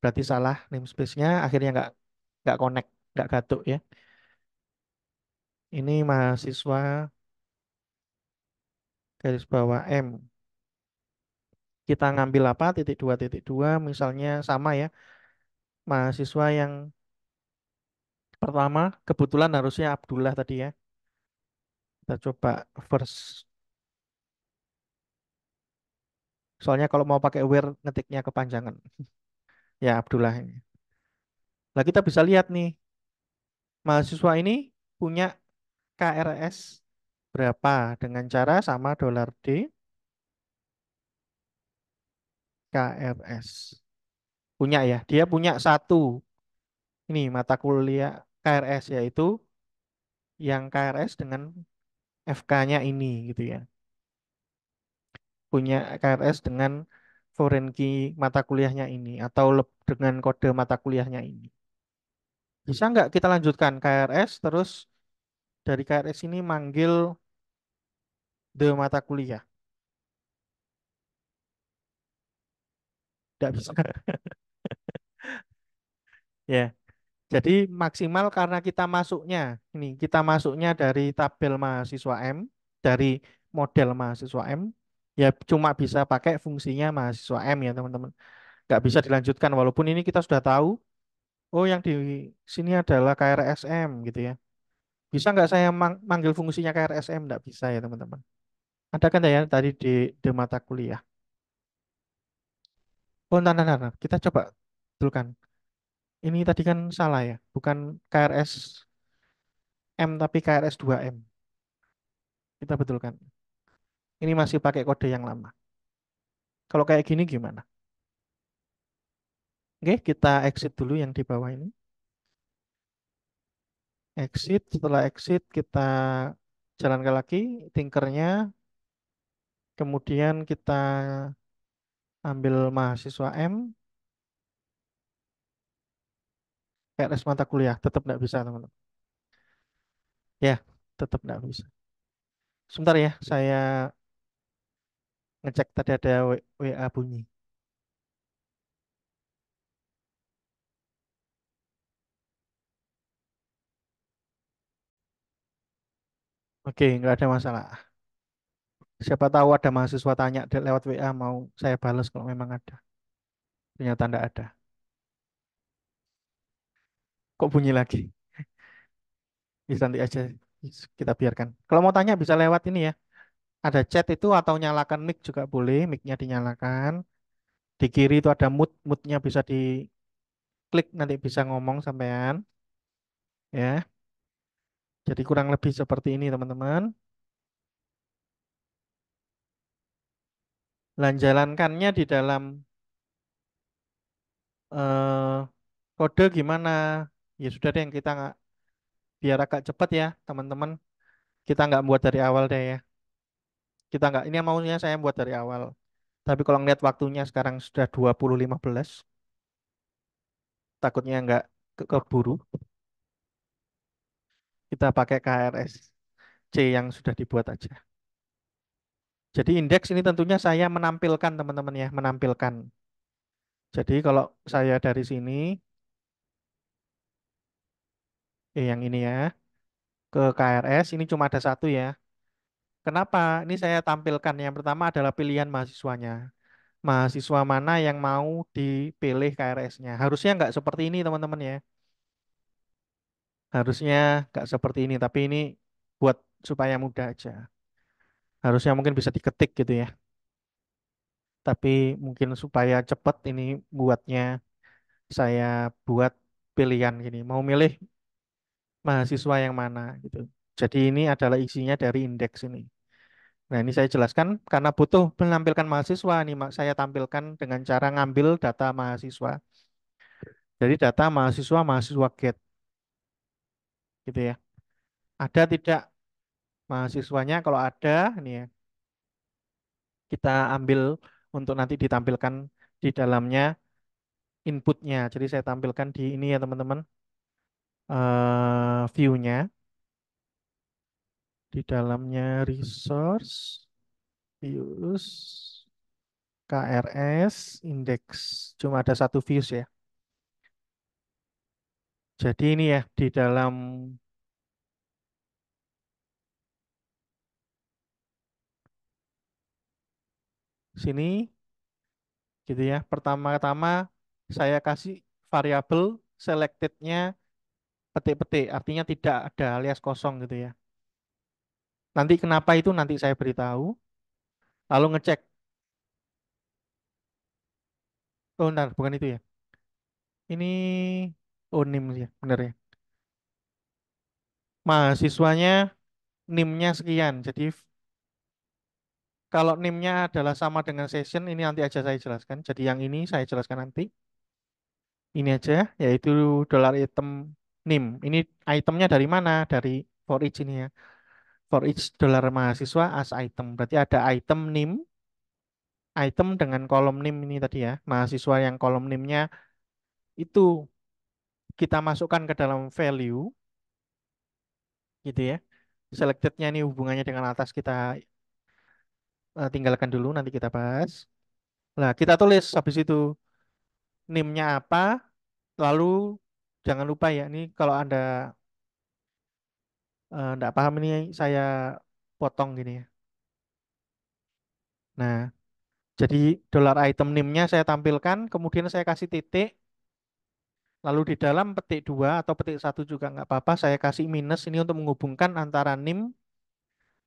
berarti salah namespace-nya, akhirnya enggak, enggak connect, enggak gatuk ya. Ini mahasiswa garis bawah M. Kita ngambil apa? Titik dua, titik dua, misalnya sama ya. Mahasiswa yang pertama, kebetulan harusnya Abdullah tadi ya. Kita coba first Soalnya kalau mau pakai where ngetiknya kepanjangan. ya Abdullah ini. Nah kita bisa lihat nih. Mahasiswa ini punya KRS berapa dengan cara sama dolar D KRS. Punya ya, dia punya satu ini mata kuliah KRS yaitu yang KRS dengan FK-nya ini gitu ya punya KRS dengan foreign key mata kuliahnya ini atau dengan kode mata kuliahnya ini. Bisa nggak kita lanjutkan KRS terus dari KRS ini manggil the mata kuliah? Nggak bisa. ya. Jadi maksimal karena kita masuknya, ini kita masuknya dari tabel mahasiswa M, dari model mahasiswa M, ya cuma bisa pakai fungsinya mahasiswa M ya teman-teman. Nggak bisa dilanjutkan walaupun ini kita sudah tahu, oh yang di sini adalah KRSM gitu ya. Bisa nggak saya manggil fungsinya KRSM? Nggak bisa ya teman-teman. Ada kan ya tadi di, di mata kuliah. Oh, nah, nah, nah, kita coba betulkan. Ini tadi kan salah ya, bukan KRS M tapi KRS 2M. Kita betulkan. Ini masih pakai kode yang lama. Kalau kayak gini gimana? Oke, kita exit dulu yang di bawah ini. Exit, setelah exit kita jalankan lagi tinkernya. Kemudian kita ambil mahasiswa M. RS mata kuliah, tetap tidak bisa teman-teman. Ya, tetap tidak bisa. Sebentar ya, saya ngecek tadi ada WA bunyi. Oke, nggak ada masalah. Siapa tahu ada mahasiswa tanya lewat WA mau saya balas kalau memang ada. Ternyata tidak ada. Kok bunyi lagi? Bisa nanti aja kita biarkan. Kalau mau tanya bisa lewat ini ya ada chat itu atau nyalakan mic juga boleh, micnya dinyalakan. Di kiri itu ada mood, nya bisa di klik nanti bisa ngomong sampean. Ya. Jadi kurang lebih seperti ini teman-teman. Dan di dalam eh, kode gimana? Ya sudah deh yang kita nggak biar agak cepat ya teman-teman. Kita nggak buat dari awal deh ya kita nggak ini yang maunya saya buat dari awal tapi kalau ngeliat waktunya sekarang sudah 20.15 takutnya nggak ke keburu kita pakai KRS C yang sudah dibuat aja jadi indeks ini tentunya saya menampilkan teman-teman ya menampilkan jadi kalau saya dari sini eh, yang ini ya ke KRS ini cuma ada satu ya Kenapa? Ini saya tampilkan. Yang pertama adalah pilihan mahasiswanya. Mahasiswa mana yang mau dipilih KRS-nya. Harusnya nggak seperti ini, teman-teman ya. Harusnya nggak seperti ini. Tapi ini buat supaya mudah aja. Harusnya mungkin bisa diketik gitu ya. Tapi mungkin supaya cepat ini buatnya saya buat pilihan gini. Mau milih mahasiswa yang mana gitu. Jadi ini adalah isinya dari indeks ini. Nah, ini saya jelaskan karena butuh menampilkan mahasiswa. Ini saya tampilkan dengan cara ngambil data mahasiswa. Jadi data mahasiswa, mahasiswa get. Gitu ya. Ada tidak mahasiswanya? Kalau ada, nih ya. Kita ambil untuk nanti ditampilkan di dalamnya inputnya. Jadi saya tampilkan di ini ya teman-teman. Uh, view-nya di dalamnya resource, views, KRS, index. Cuma ada satu views ya. Jadi ini ya, di dalam sini gitu ya. Pertama-tama saya kasih variabel selectednya petik-petik, artinya tidak ada alias kosong gitu ya. Nanti kenapa itu nanti saya beritahu. Lalu ngecek. Oh, bentar, bukan itu ya. Ini oh ya, benar ya. Mahasiswanya NIM-nya sekian. Jadi kalau nimnya adalah sama dengan session, ini nanti aja saya jelaskan. Jadi yang ini saya jelaskan nanti. Ini aja, yaitu dolar item NIM. Ini itemnya dari mana? Dari for each ini ya for each dollar mahasiswa as item. Berarti ada item nim item dengan kolom nim ini tadi ya, mahasiswa yang kolom nimnya itu kita masukkan ke dalam value, gitu ya. selectednya ini hubungannya dengan atas kita eh, tinggalkan dulu, nanti kita bahas. Nah, kita tulis habis itu nimnya nya apa, lalu jangan lupa ya, ini kalau Anda Eh, nggak paham ini saya potong gini ya. Nah, jadi dollar item nimnya saya tampilkan, kemudian saya kasih titik. Lalu di dalam petik dua atau petik satu juga nggak apa-apa, saya kasih minus ini untuk menghubungkan antara nim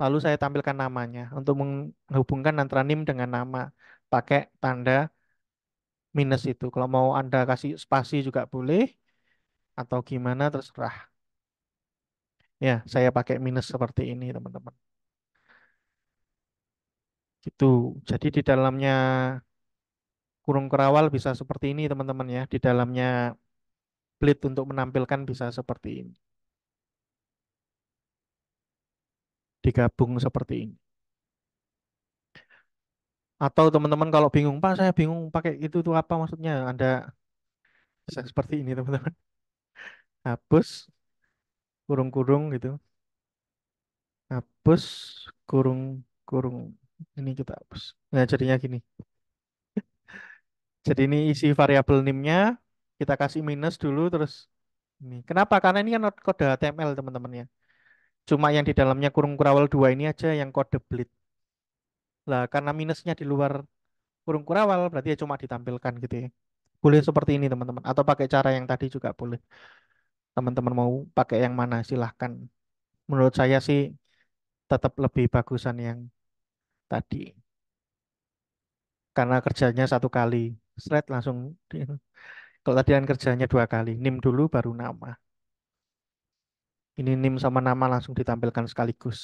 lalu saya tampilkan namanya untuk menghubungkan antara NIM dengan nama pakai tanda minus itu. Kalau mau Anda kasih spasi juga boleh atau gimana terserah. Ya, hmm. saya pakai minus seperti ini, teman-teman. Gitu. Jadi di dalamnya kurung kerawal bisa seperti ini, teman-teman ya. Di dalamnya split untuk menampilkan bisa seperti ini. Digabung seperti ini. Atau teman-teman kalau bingung, Pak saya bingung pakai itu tuh apa maksudnya? Anda bisa seperti ini teman-teman. Hapus, kurung-kurung gitu hapus kurung kurung ini kita hapus nah jadinya gini jadi ini isi variabel nimnya kita kasih minus dulu terus ini kenapa karena ini kan kode HTML teman-teman ya cuma yang di dalamnya kurung kurawal dua ini aja yang kode bleed lah karena minusnya di luar kurung kurawal berarti ya cuma ditampilkan gitu ya boleh seperti ini teman-teman atau pakai cara yang tadi juga boleh teman-teman mau pakai yang mana silahkan. Menurut saya sih tetap lebih bagusan yang tadi. Karena kerjanya satu kali, slide langsung. Kalau tadi kan kerjanya dua kali, NIM dulu baru nama. Ini NIM sama nama langsung ditampilkan sekaligus.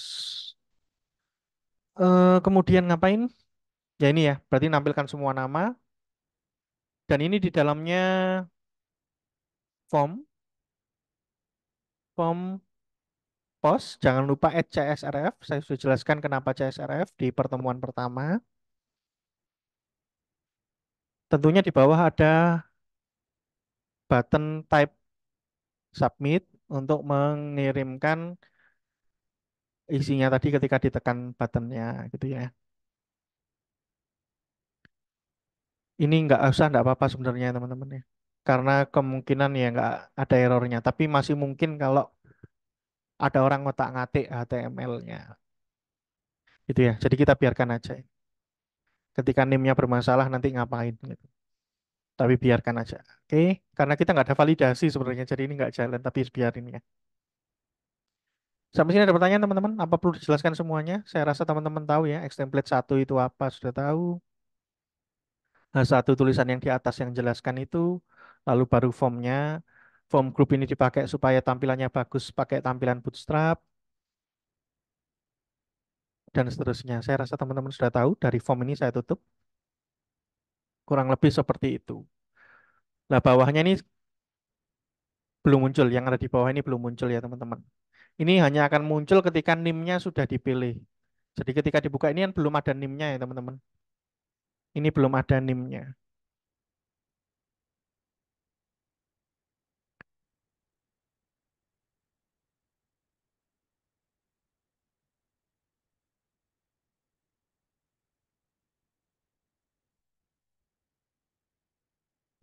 E, kemudian ngapain? Ya ini ya, berarti nampilkan semua nama. Dan ini di dalamnya form form post. Jangan lupa add CSRF. Saya sudah jelaskan kenapa CSRF di pertemuan pertama. Tentunya di bawah ada button type submit untuk mengirimkan isinya tadi ketika ditekan buttonnya gitu ya. Ini nggak usah, nggak apa-apa sebenarnya teman-teman ya karena kemungkinan ya nggak ada errornya. Tapi masih mungkin kalau ada orang ngotak ngatik HTML-nya. Gitu ya. Jadi kita biarkan aja. Ketika nimnya nya bermasalah nanti ngapain gitu. Tapi biarkan aja. Oke, karena kita nggak ada validasi sebenarnya. Jadi ini nggak jalan, tapi biarin ya. Sampai sini ada pertanyaan teman-teman? Apa perlu dijelaskan semuanya? Saya rasa teman-teman tahu ya, template satu itu apa, sudah tahu. Nah, satu tulisan yang di atas yang jelaskan itu lalu baru formnya form group ini dipakai supaya tampilannya bagus pakai tampilan bootstrap dan seterusnya saya rasa teman-teman sudah tahu dari form ini saya tutup kurang lebih seperti itu nah bawahnya ini belum muncul yang ada di bawah ini belum muncul ya teman-teman ini hanya akan muncul ketika nimnya sudah dipilih jadi ketika dibuka ini kan belum ada nimnya ya teman-teman ini belum ada nimnya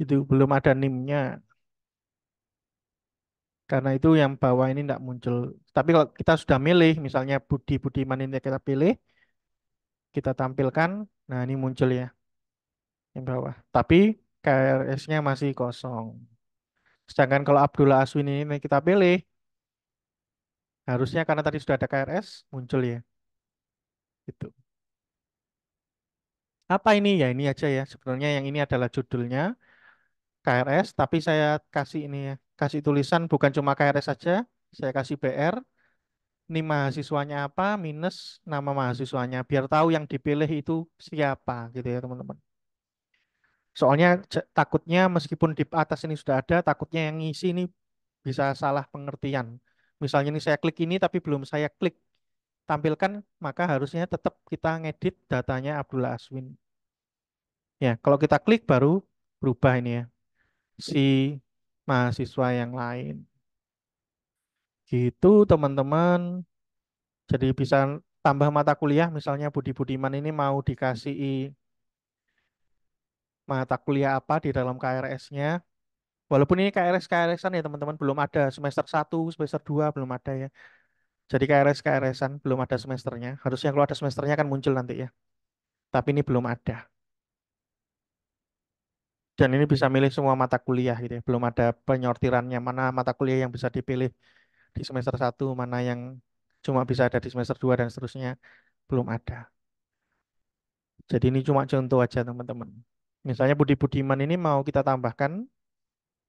itu belum ada nimnya karena itu yang bawah ini tidak muncul tapi kalau kita sudah milih misalnya Budi Budiman ini kita pilih kita tampilkan nah ini muncul ya yang bawah tapi KRS-nya masih kosong sedangkan kalau Abdullah Aswin ini kita pilih harusnya karena tadi sudah ada KRS muncul ya itu apa ini ya ini aja ya sebenarnya yang ini adalah judulnya KRS, tapi saya kasih ini ya, kasih tulisan bukan cuma KRS saja, saya kasih BR, ini mahasiswanya apa, minus nama mahasiswanya, biar tahu yang dipilih itu siapa gitu ya teman-teman. Soalnya takutnya meskipun di atas ini sudah ada, takutnya yang ngisi ini bisa salah pengertian. Misalnya ini saya klik ini tapi belum saya klik tampilkan, maka harusnya tetap kita ngedit datanya Abdullah Aswin. Ya, kalau kita klik baru berubah ini ya si mahasiswa yang lain. Gitu teman-teman. Jadi bisa tambah mata kuliah misalnya Budi Budiman ini mau dikasih mata kuliah apa di dalam KRS-nya. Walaupun ini KRS krs ya teman-teman belum ada semester 1, semester 2 belum ada ya. Jadi KRS krs belum ada semesternya. Harusnya kalau ada semesternya akan muncul nanti ya. Tapi ini belum ada dan ini bisa milih semua mata kuliah gitu ya. Belum ada penyortirannya mana mata kuliah yang bisa dipilih di semester 1, mana yang cuma bisa ada di semester 2 dan seterusnya. Belum ada. Jadi ini cuma contoh aja teman-teman. Misalnya Budi Budiman ini mau kita tambahkan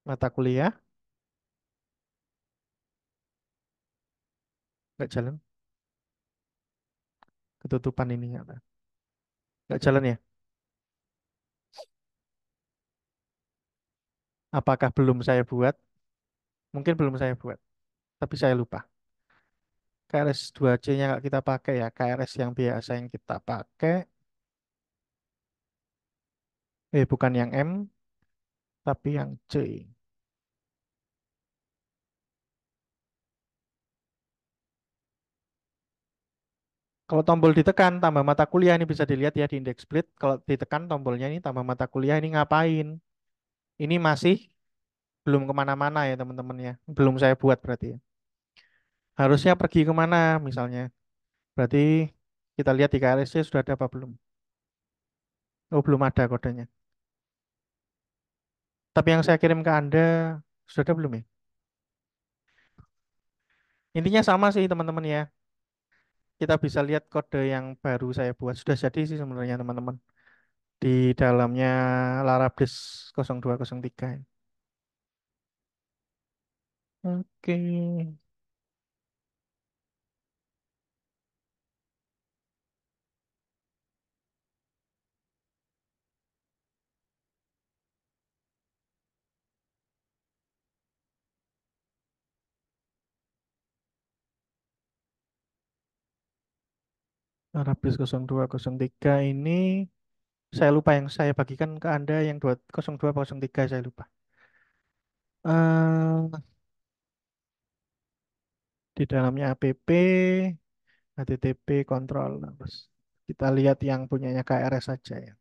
mata kuliah. Enggak jalan. Ketutupan ini nggak Enggak jalan ya? Apakah belum saya buat? Mungkin belum saya buat, tapi saya lupa. KRS 2C-nya nggak kita pakai ya, KRS yang biasa yang kita pakai. Eh, bukan yang M, tapi yang C. Kalau tombol ditekan, tambah mata kuliah ini bisa dilihat ya di indeks split. Kalau ditekan tombolnya ini tambah mata kuliah ini ngapain? Ini masih belum kemana-mana ya teman-teman ya. Belum saya buat berarti ya. Harusnya pergi kemana misalnya. Berarti kita lihat di KLSC sudah ada apa belum. Oh belum ada kodenya. Tapi yang saya kirim ke Anda sudah ada belum ya? Intinya sama sih teman-teman ya. Kita bisa lihat kode yang baru saya buat. Sudah jadi sih sebenarnya teman-teman di dalamnya Larabdes 0203. Oke. Arabis 0203 ini saya lupa yang saya bagikan ke Anda yang 0203 saya lupa. Uh, di dalamnya APP, HTTP control nah, Terus kita lihat yang punyanya KRS saja ya.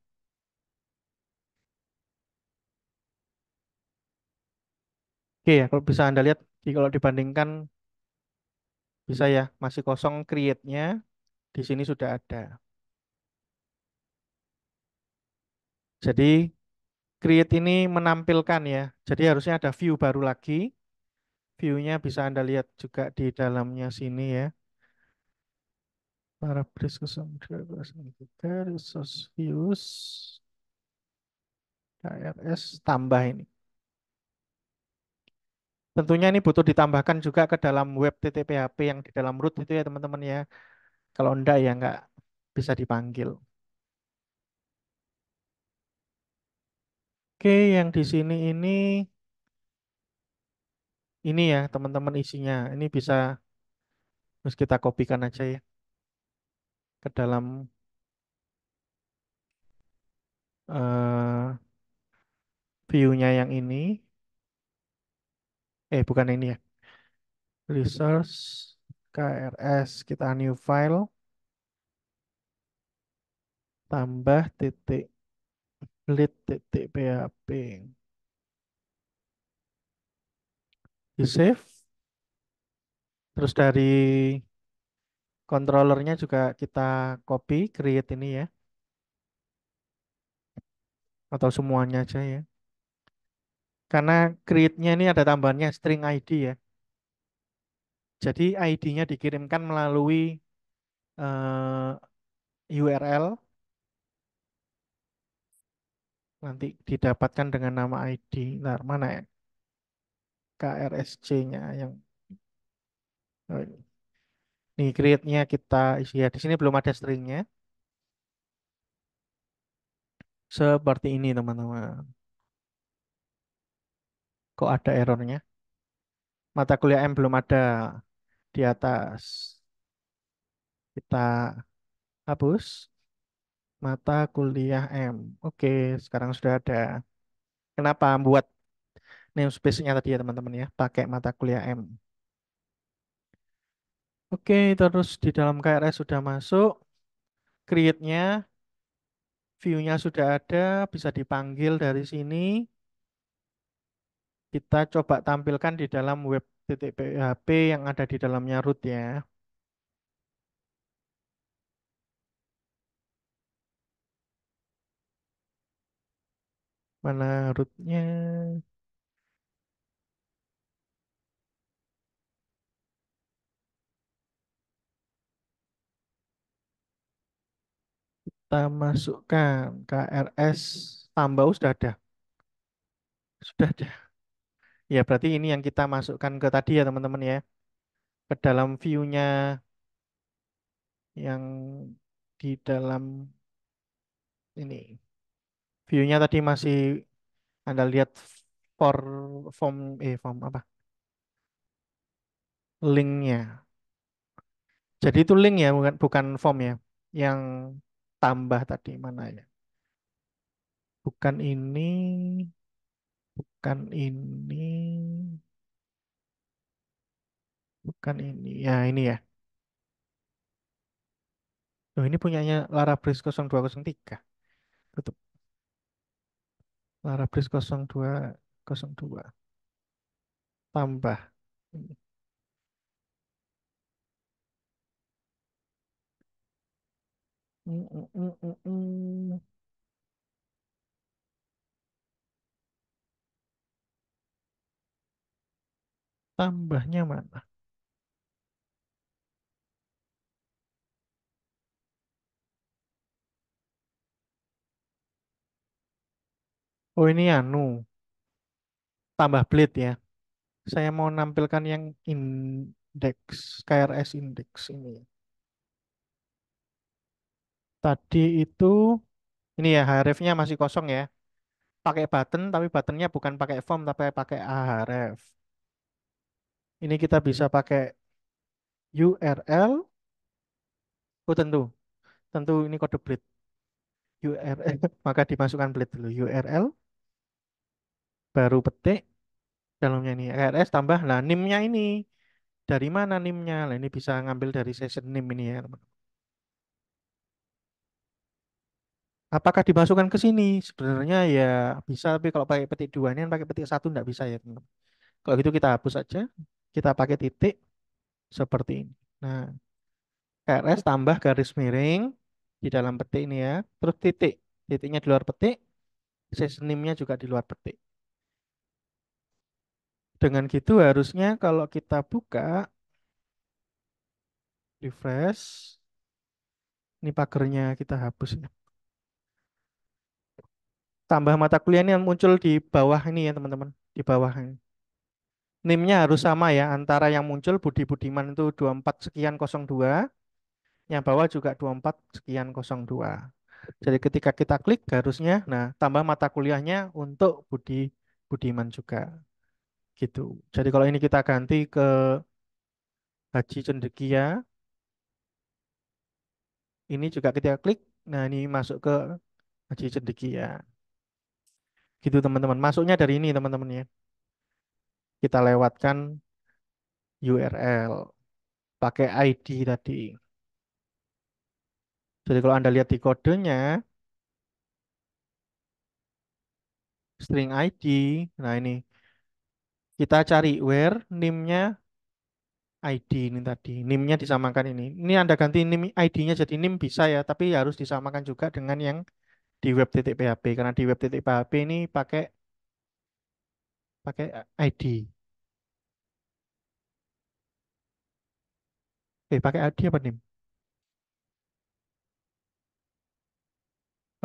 Oke ya, kalau bisa Anda lihat kalau dibandingkan bisa ya, masih kosong create-nya di sini sudah ada. Jadi create ini menampilkan ya. Jadi harusnya ada view baru lagi. View-nya bisa Anda lihat juga di dalamnya sini ya. Para views KRS tambah ini. Tentunya ini butuh ditambahkan juga ke dalam web TTPHP yang di dalam root itu ya teman-teman ya. Kalau enggak ya enggak bisa dipanggil. Oke, yang di sini ini ini ya teman-teman isinya. Ini bisa terus kita kopikan aja ya ke dalam uh, view-nya yang ini. Eh, bukan ini ya. Resource KRS kita new file tambah titik Lead titik PHP. Di save. Terus dari controllernya juga kita copy, create ini ya. Atau semuanya aja ya. Karena create-nya ini ada tambahannya string ID ya. Jadi ID-nya dikirimkan melalui uh, eh, URL nanti didapatkan dengan nama ID. Ntar mana ya? KRSC-nya yang ini create-nya kita isi ya. Di sini belum ada stringnya. Seperti ini teman-teman. Kok ada errornya? Mata kuliah M belum ada di atas. Kita hapus mata kuliah M. Oke, sekarang sudah ada. Kenapa buat namespace-nya tadi ya teman-teman ya, pakai mata kuliah M. Oke, terus di dalam KRS sudah masuk, create-nya, view-nya sudah ada, bisa dipanggil dari sini. Kita coba tampilkan di dalam web web.php yang ada di dalamnya root ya. Mana rootnya? Kita masukkan KRS tambah sudah ada. Sudah ada. Ya, berarti ini yang kita masukkan ke tadi ya teman-teman ya. Ke dalam view-nya yang di dalam ini view-nya tadi masih Anda lihat for form eh form apa? Link-nya. Jadi itu link ya bukan bukan form ya yang tambah tadi mana ya? Bukan ini bukan ini bukan ini ya ini ya. Oh, ini punyanya Lara Bris 0203. Tutup. Larabris 0202 tambah hmm, hmm, hmm, Tambahnya mana? Oh ini anu, tambah blade ya. Saya mau nampilkan yang indeks, KRS indeks ini. Tadi itu, ini ya href-nya masih kosong ya. Pakai button, tapi buttonnya bukan pakai form, tapi pakai ahref. Ini kita bisa pakai URL. Oh tentu, tentu ini kode blade. URL, maka dimasukkan blade dulu. URL baru petik dalamnya ini RS tambah lah nimnya ini dari mana nimnya lah ini bisa ngambil dari session nim ini ya teman apakah dimasukkan ke sini sebenarnya ya bisa tapi kalau pakai petik dua ini pakai petik satu tidak bisa ya teman kalau gitu kita hapus aja kita pakai titik seperti ini nah RS tambah garis miring di dalam petik ini ya terus titik titiknya di luar petik nimnya juga di luar petik dengan gitu harusnya kalau kita buka refresh ini pagernya kita hapus ya. Tambah mata kuliah ini yang muncul di bawah ini ya teman-teman, di bawah ini. nim harus sama ya antara yang muncul Budi Budiman itu 24 sekian 02, yang bawah juga 24 sekian 02. Jadi ketika kita klik harusnya nah tambah mata kuliahnya untuk Budi Budiman juga gitu. Jadi kalau ini kita ganti ke Haji Cendekia, ini juga kita klik, nah ini masuk ke Haji Cendekia. Gitu teman-teman, masuknya dari ini teman-teman ya. Kita lewatkan URL pakai ID tadi. Jadi kalau Anda lihat di kodenya, string ID, nah ini kita cari where name-nya ID ini tadi. Name-nya disamakan ini. Ini Anda ganti nim ID-nya jadi nim bisa ya, tapi harus disamakan juga dengan yang di web. web.php karena di web. web.php ini pakai pakai ID. Eh, pakai ID apa nim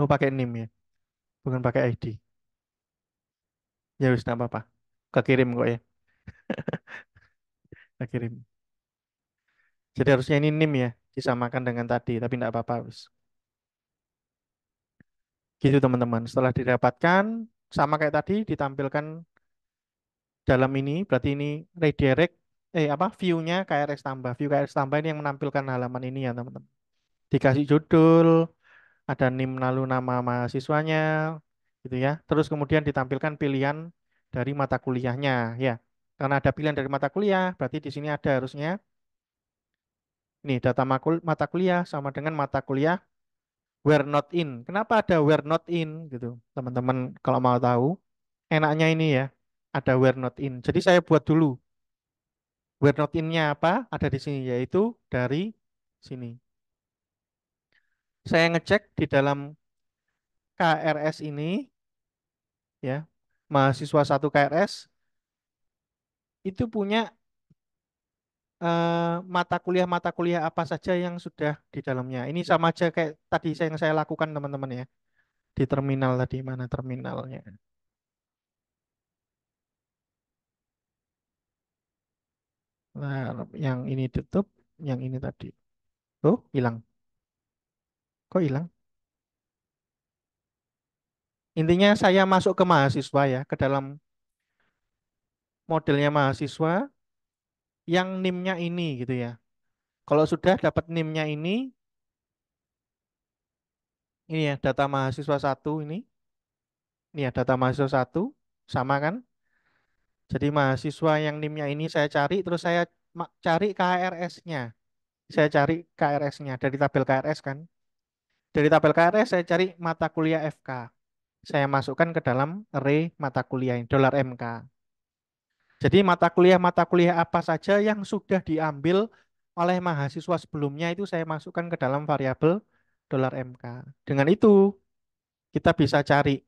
Oh, pakai nim ya. Bukan pakai ID. Ya wis, apa-apa tak kirim kok ya. tak Jadi harusnya ini nim ya, disamakan dengan tadi, tapi tidak apa-apa. Gitu teman-teman, setelah didapatkan, sama kayak tadi ditampilkan dalam ini, berarti ini redirect, eh apa, view-nya KRS tambah. View KRS tambah ini yang menampilkan halaman ini ya teman-teman. Dikasih judul, ada nim lalu nama mahasiswanya, gitu ya. Terus kemudian ditampilkan pilihan dari mata kuliahnya ya. Karena ada pilihan dari mata kuliah, berarti di sini ada harusnya ini data mata kuliah sama dengan mata kuliah where not in. Kenapa ada where not in gitu, teman-teman kalau mau tahu. Enaknya ini ya, ada where not in. Jadi saya buat dulu. where not in-nya apa? Ada di sini yaitu dari sini. Saya ngecek di dalam KRS ini ya mahasiswa satu KRS itu punya uh, mata kuliah-mata kuliah apa saja yang sudah di dalamnya. Ini sama aja kayak tadi yang saya lakukan teman-teman ya. Di terminal tadi, mana terminalnya. Nah, yang ini tutup, yang ini tadi. Oh, hilang. Kok hilang? Intinya saya masuk ke mahasiswa ya, ke dalam modelnya mahasiswa yang nimnya ini gitu ya. Kalau sudah dapat nimnya ini, ini ya data mahasiswa satu ini, ini ya data mahasiswa satu sama kan? Jadi mahasiswa yang nimnya ini saya cari, terus saya cari KRS-nya, saya cari KRS-nya dari tabel KRS kan? Dari tabel KRS saya cari mata kuliah FK saya masukkan ke dalam array mata kuliah dolar $MK. Jadi mata kuliah-mata kuliah apa saja yang sudah diambil oleh mahasiswa sebelumnya itu saya masukkan ke dalam variabel dolar $MK. Dengan itu kita bisa cari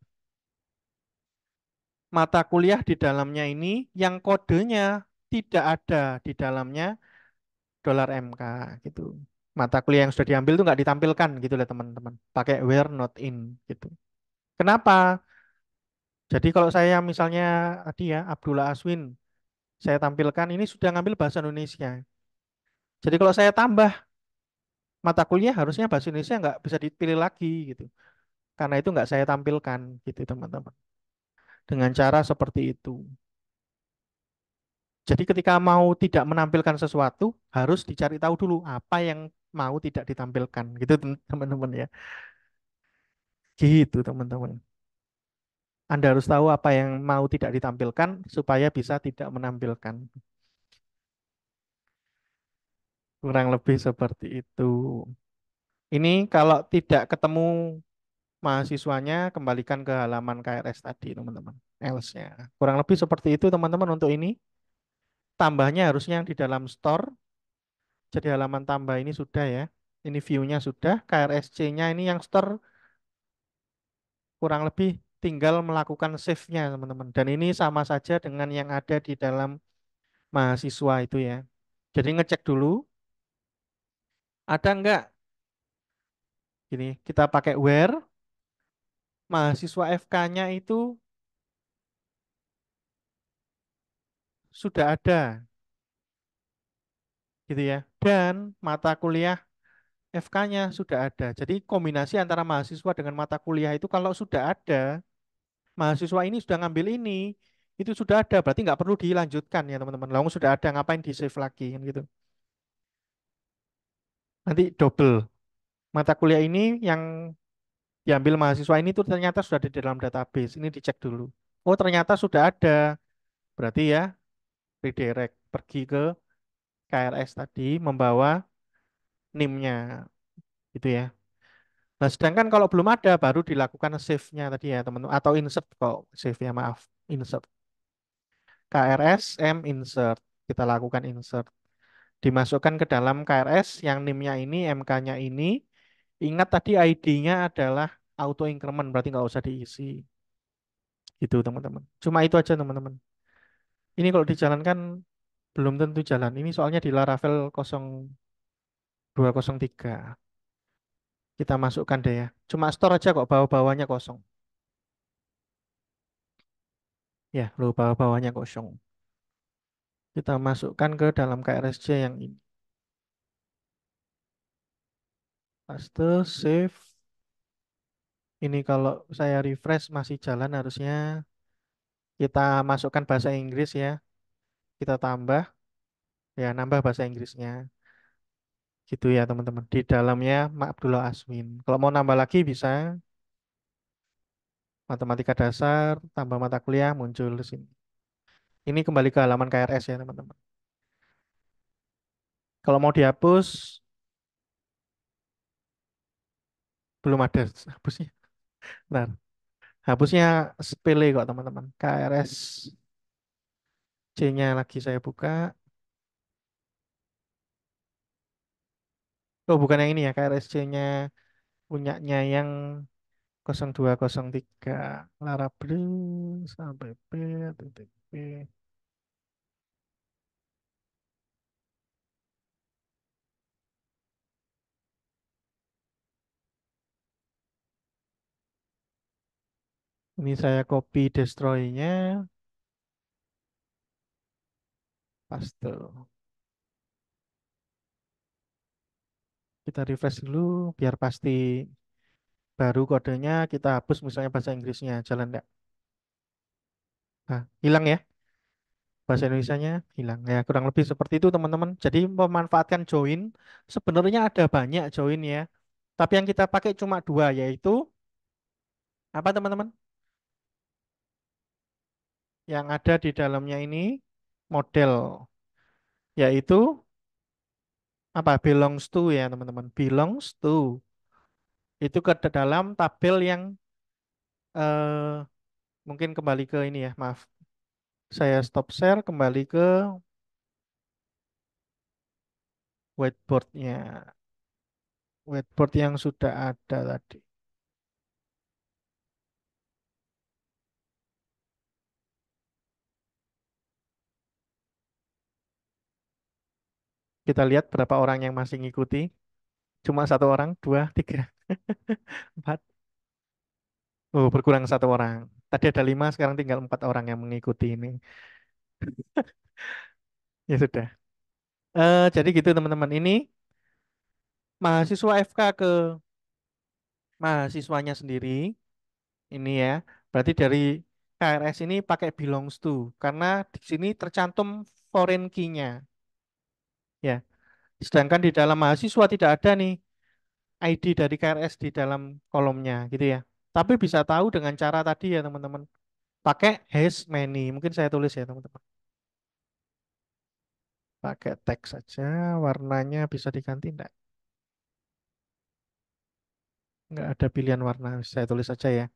mata kuliah di dalamnya ini yang kodenya tidak ada di dalamnya dolar MK gitu. Mata kuliah yang sudah diambil itu nggak ditampilkan gitu lah teman-teman. Pakai where not in gitu. Kenapa? Jadi kalau saya misalnya tadi ya Abdullah Aswin saya tampilkan ini sudah ngambil bahasa Indonesia. Jadi kalau saya tambah mata kuliah harusnya bahasa Indonesia nggak bisa dipilih lagi gitu. Karena itu nggak saya tampilkan gitu teman-teman. Dengan cara seperti itu. Jadi ketika mau tidak menampilkan sesuatu harus dicari tahu dulu apa yang mau tidak ditampilkan gitu teman-teman ya. Gitu teman-teman. Anda harus tahu apa yang mau tidak ditampilkan supaya bisa tidak menampilkan. Kurang lebih seperti itu. Ini kalau tidak ketemu mahasiswanya, kembalikan ke halaman KRS tadi, teman-teman. Else-nya. Kurang lebih seperti itu, teman-teman, untuk ini. Tambahnya harusnya di dalam store. Jadi halaman tambah ini sudah ya. Ini view-nya sudah. KRSC-nya ini yang store kurang lebih tinggal melakukan save-nya teman-teman. Dan ini sama saja dengan yang ada di dalam mahasiswa itu ya. Jadi ngecek dulu ada enggak gini, kita pakai where mahasiswa FK-nya itu sudah ada. Gitu ya. Dan mata kuliah FK-nya sudah ada. Jadi kombinasi antara mahasiswa dengan mata kuliah itu kalau sudah ada, mahasiswa ini sudah ngambil ini, itu sudah ada. Berarti nggak perlu dilanjutkan ya teman-teman. Langsung sudah ada, ngapain di-save lagi kan gitu. Nanti double. Mata kuliah ini yang diambil mahasiswa ini tuh ternyata sudah ada di dalam database. Ini dicek dulu. Oh ternyata sudah ada. Berarti ya redirect pergi ke KRS tadi membawa nimnya gitu ya. Nah, sedangkan kalau belum ada baru dilakukan save-nya tadi ya, teman-teman atau insert kok save-nya maaf, insert. KRS M insert. Kita lakukan insert. Dimasukkan ke dalam KRS yang NIM-nya ini, MK-nya ini. Ingat tadi ID-nya adalah auto increment, berarti nggak usah diisi. Itu teman-teman. Cuma itu aja, teman-teman. Ini kalau dijalankan belum tentu jalan. Ini soalnya di Laravel kosong. 203. Kita masukkan deh ya. Cuma store aja kok, bawa bawahnya kosong. Ya, lupa bawah-bawahnya kosong. Kita masukkan ke dalam KRSJ yang ini. Paste, save. Ini kalau saya refresh masih jalan harusnya. Kita masukkan bahasa Inggris ya. Kita tambah. Ya, nambah bahasa Inggrisnya. Gitu ya teman-teman. Di dalamnya Mak Abdullah Aswin. Kalau mau nambah lagi bisa. Matematika dasar, tambah mata kuliah, muncul di sini. Ini kembali ke halaman KRS ya teman-teman. Kalau mau dihapus, belum ada hapusnya. Nah, hapusnya sepele kok teman-teman. KRS C-nya lagi saya buka. Oh, bukan yang ini ya, KRSC-nya punyanya yang 0203 Blue sampai P titik P. Ini saya copy destroy-nya. Paste. Kita refresh dulu biar pasti baru kodenya kita hapus misalnya bahasa Inggrisnya. Jalan enggak? Nah, hilang ya. Bahasa Indonesia-nya hilang. Ya, kurang lebih seperti itu teman-teman. Jadi memanfaatkan join. Sebenarnya ada banyak join ya. Tapi yang kita pakai cuma dua yaitu apa teman-teman? Yang ada di dalamnya ini model yaitu apa belongs to ya teman-teman belongs to itu ke dalam tabel yang eh, mungkin kembali ke ini ya maaf saya stop share kembali ke whiteboardnya whiteboard yang sudah ada tadi Kita lihat berapa orang yang masih ngikuti. Cuma satu orang, dua, tiga, empat. Oh, berkurang satu orang. Tadi ada lima, sekarang tinggal empat orang yang mengikuti ini. ya sudah. Uh, jadi gitu teman-teman. Ini mahasiswa FK ke mahasiswanya sendiri. Ini ya. Berarti dari KRS ini pakai belongs to karena di sini tercantum foreign key-nya. Ya. Sedangkan di dalam mahasiswa tidak ada nih ID dari KRS di dalam kolomnya gitu ya. Tapi bisa tahu dengan cara tadi ya teman-teman. Pakai has many. Mungkin saya tulis ya teman-teman. Pakai teks saja. Warnanya bisa diganti enggak? Enggak ada pilihan warna. Saya tulis saja ya.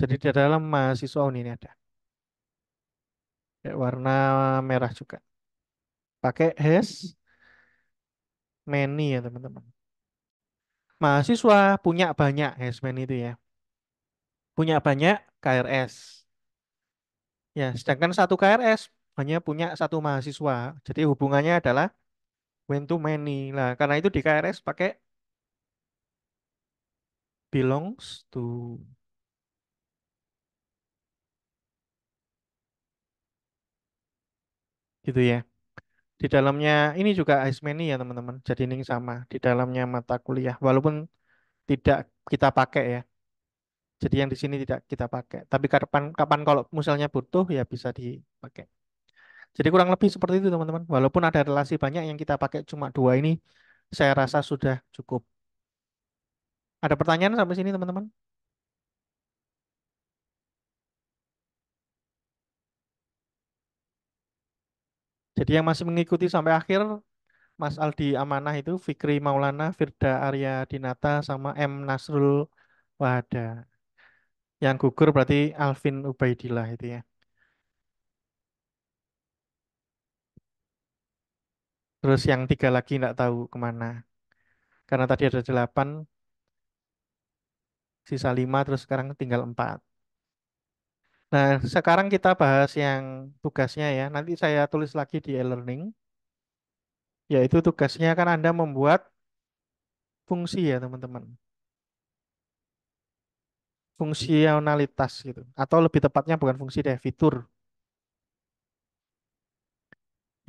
Jadi di dalam mahasiswa ini ada. warna merah juga pakai has many ya teman-teman. Mahasiswa punya banyak has many itu ya. Punya banyak KRS. Ya, sedangkan satu KRS hanya punya satu mahasiswa. Jadi hubungannya adalah when to many. Nah, karena itu di KRS pakai belongs to gitu ya. Di dalamnya ini juga Aismeni ya teman-teman. Jadi ini sama di dalamnya mata kuliah walaupun tidak kita pakai ya. Jadi yang di sini tidak kita pakai. Tapi kapan kapan kalau misalnya butuh ya bisa dipakai. Jadi kurang lebih seperti itu teman-teman. Walaupun ada relasi banyak yang kita pakai cuma dua ini saya rasa sudah cukup. Ada pertanyaan sampai sini teman-teman? Jadi yang masih mengikuti sampai akhir Mas Aldi Amanah itu Fikri Maulana, Firda Arya Dinata sama M Nasrul Wahada. Yang gugur berarti Alvin Ubaidillah itu ya. Terus yang tiga lagi nggak tahu kemana. Karena tadi ada delapan, sisa lima, terus sekarang tinggal empat. Nah, sekarang kita bahas yang tugasnya ya. Nanti saya tulis lagi di e-learning, yaitu tugasnya kan Anda membuat fungsi ya teman-teman. Fungsionalitas gitu. Atau lebih tepatnya bukan fungsi deh, fitur.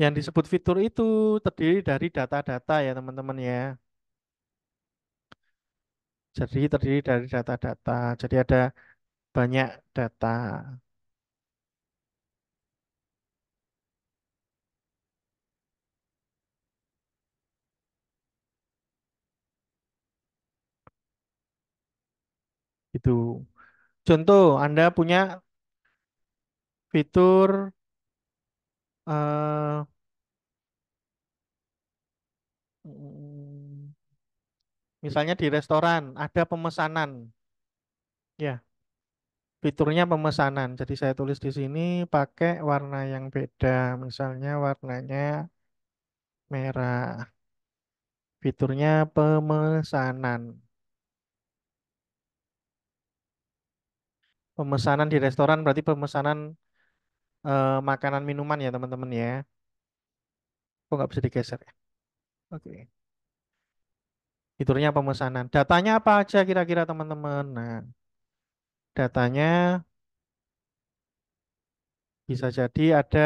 Yang disebut fitur itu terdiri dari data-data ya teman-teman ya. Jadi terdiri dari data-data. Jadi ada banyak data. Itu. Contoh, Anda punya fitur uh, misalnya di restoran ada pemesanan. Ya, fiturnya pemesanan. Jadi saya tulis di sini pakai warna yang beda. Misalnya warnanya merah. Fiturnya pemesanan. Pemesanan di restoran berarti pemesanan eh, makanan minuman ya teman-teman ya. Kok nggak bisa digeser ya? Oke. Fiturnya pemesanan. Datanya apa aja kira-kira teman-teman? Nah, datanya bisa jadi ada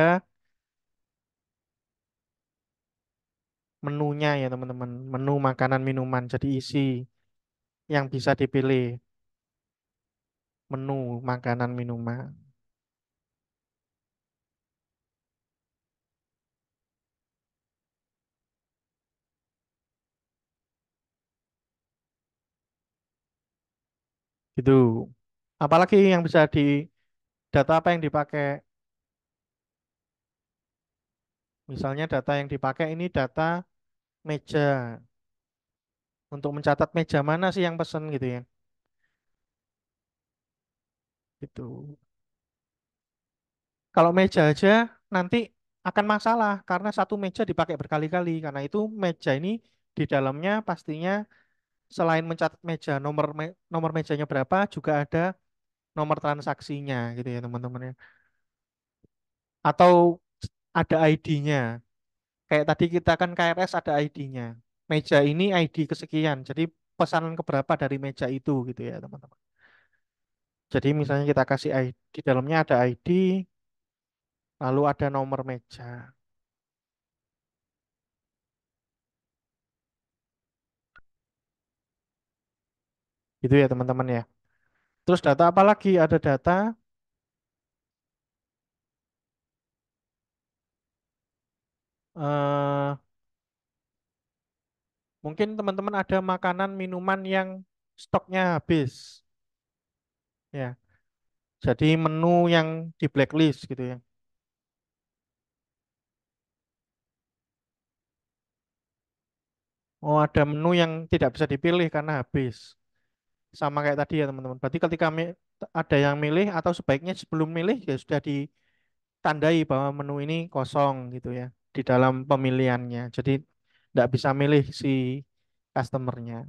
menunya ya teman-teman, menu makanan minuman jadi isi yang bisa dipilih menu makanan minuman. itu Apalagi yang bisa di data apa yang dipakai? Misalnya data yang dipakai ini data meja. Untuk mencatat meja mana sih yang pesen gitu ya. Gitu. Kalau meja aja nanti akan masalah karena satu meja dipakai berkali-kali. Karena itu meja ini di dalamnya pastinya selain mencatat meja nomor me nomor mejanya berapa juga ada nomor transaksinya gitu ya teman-teman ya. Atau ada ID-nya. Kayak tadi kita kan KRS ada ID-nya. Meja ini ID kesekian. Jadi pesanan keberapa dari meja itu gitu ya teman-teman. Jadi misalnya kita kasih ID, di dalamnya ada ID, lalu ada nomor meja. Gitu ya teman-teman ya. Terus data apa lagi? Ada data uh, mungkin teman-teman ada makanan minuman yang stoknya habis ya jadi menu yang di blacklist gitu ya Oh ada menu yang tidak bisa dipilih karena habis sama kayak tadi ya teman-teman. Berarti ketika ada yang milih atau sebaiknya sebelum milih ya sudah ditandai bahwa menu ini kosong gitu ya di dalam pemilihannya. Jadi tidak bisa milih si customernya.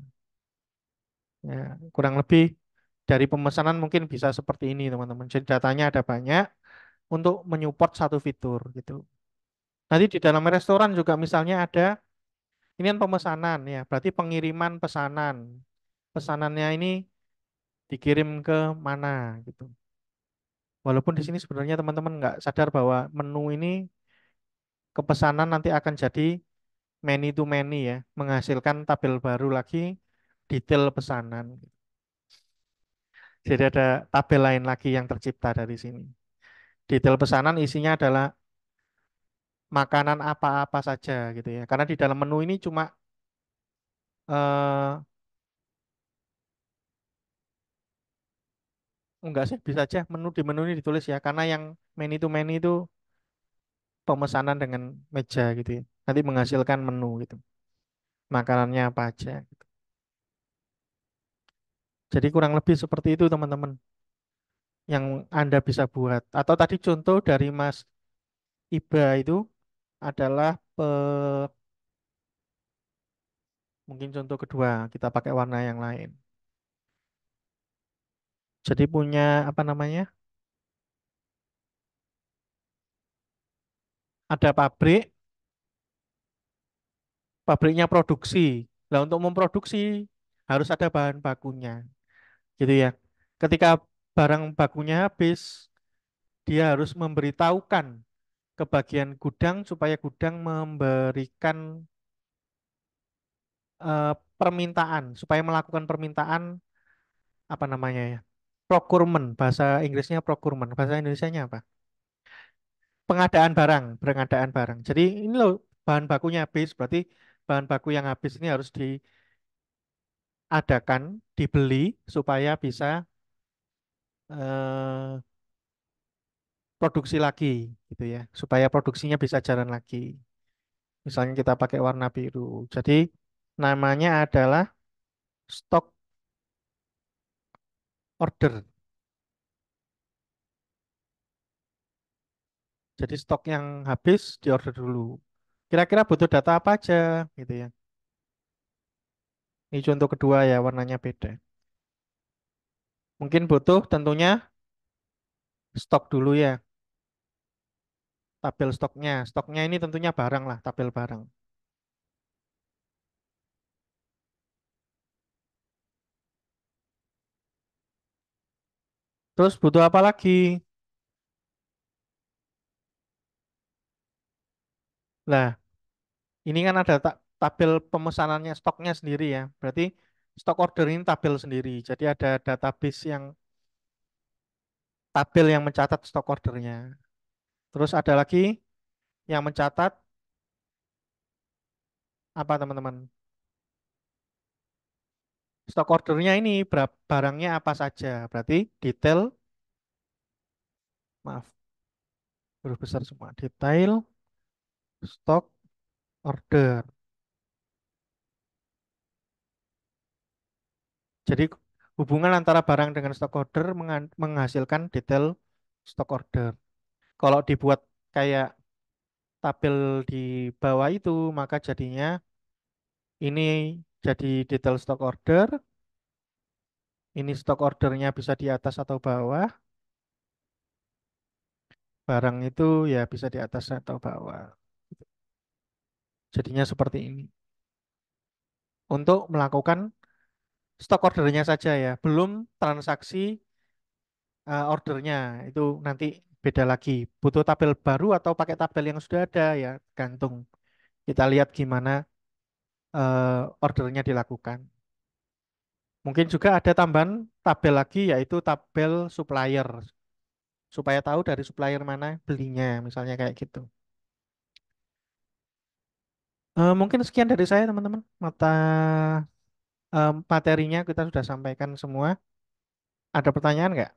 Ya, kurang lebih dari pemesanan mungkin bisa seperti ini teman-teman. Jadi datanya ada banyak untuk menyupport satu fitur gitu. Nanti di dalam restoran juga misalnya ada ini kan pemesanan ya, berarti pengiriman pesanan pesanannya ini dikirim ke mana gitu. Walaupun di sini sebenarnya teman-teman nggak sadar bahwa menu ini kepesanan nanti akan jadi many to many ya, menghasilkan tabel baru lagi detail pesanan. Jadi ada tabel lain lagi yang tercipta dari sini. Detail pesanan isinya adalah makanan apa-apa saja gitu ya. Karena di dalam menu ini cuma eh, enggak sih bisa aja menu di menu ini ditulis ya karena yang menu to menu itu pemesanan dengan meja gitu ya. nanti menghasilkan menu gitu makanannya apa aja gitu. jadi kurang lebih seperti itu teman-teman yang anda bisa buat atau tadi contoh dari Mas Iba itu adalah pe... mungkin contoh kedua kita pakai warna yang lain jadi punya apa namanya? Ada pabrik, pabriknya produksi. Nah, untuk memproduksi harus ada bahan bakunya. Gitu ya. Ketika barang bakunya habis, dia harus memberitahukan ke bagian gudang supaya gudang memberikan uh, permintaan supaya melakukan permintaan apa namanya ya procurement, bahasa Inggrisnya procurement, bahasa Indonesia-nya apa? Pengadaan barang, pengadaan barang. Jadi ini loh bahan bakunya habis, berarti bahan baku yang habis ini harus diadakan, dibeli supaya bisa eh, produksi lagi, gitu ya, supaya produksinya bisa jalan lagi. Misalnya kita pakai warna biru, jadi namanya adalah stok order. Jadi stok yang habis di order dulu. Kira-kira butuh data apa aja gitu ya. Ini contoh kedua ya, warnanya beda. Mungkin butuh tentunya stok dulu ya. Tabel stoknya. Stoknya ini tentunya barang lah, tabel barang. Terus butuh apa lagi? Nah, ini kan ada tabel pemesanannya stoknya sendiri ya. Berarti stok order ini tabel sendiri. Jadi ada database yang tabel yang mencatat stok ordernya. Terus ada lagi yang mencatat apa teman-teman? Stok ordernya ini barangnya apa saja. Berarti detail, maaf, huruf besar semua. Detail, stok order. Jadi hubungan antara barang dengan stok order menghasilkan detail stok order. Kalau dibuat kayak tabel di bawah itu, maka jadinya ini jadi detail stock order. Ini stock ordernya bisa di atas atau bawah. Barang itu ya bisa di atas atau bawah. Jadinya seperti ini. Untuk melakukan stock ordernya saja ya. Belum transaksi eh, ordernya. Itu nanti beda lagi. Butuh tabel baru atau pakai tabel yang sudah ada ya. Gantung. Kita lihat gimana uh, ordernya dilakukan. Mungkin juga ada tambahan tabel lagi yaitu tabel supplier. Supaya tahu dari supplier mana belinya, misalnya kayak gitu. Uh, mungkin sekian dari saya teman-teman. Mata uh, materinya kita sudah sampaikan semua. Ada pertanyaan nggak?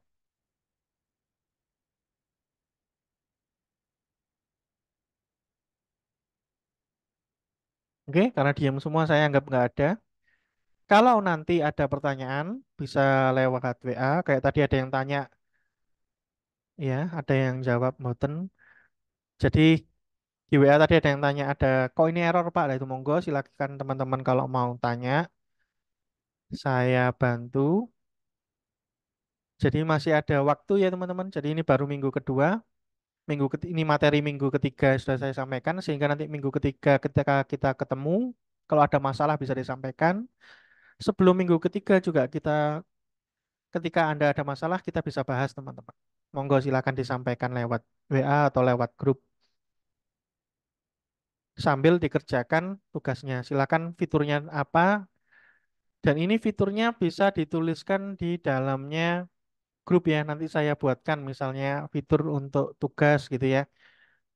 Oke, karena diam semua saya anggap nggak ada. Kalau nanti ada pertanyaan, bisa lewat WA. Kayak tadi ada yang tanya, ya, ada yang jawab Moten. Jadi di WA tadi ada yang tanya, ada kok ini error Pak? Nah, itu monggo silakan teman-teman kalau mau tanya. Saya bantu. Jadi masih ada waktu ya teman-teman. Jadi ini baru minggu kedua minggu ketiga, ini materi minggu ketiga sudah saya sampaikan sehingga nanti minggu ketiga ketika kita ketemu kalau ada masalah bisa disampaikan. Sebelum minggu ketiga juga kita ketika Anda ada masalah kita bisa bahas teman-teman. Monggo silakan disampaikan lewat WA atau lewat grup. Sambil dikerjakan tugasnya. Silakan fiturnya apa. Dan ini fiturnya bisa dituliskan di dalamnya grup ya nanti saya buatkan misalnya fitur untuk tugas gitu ya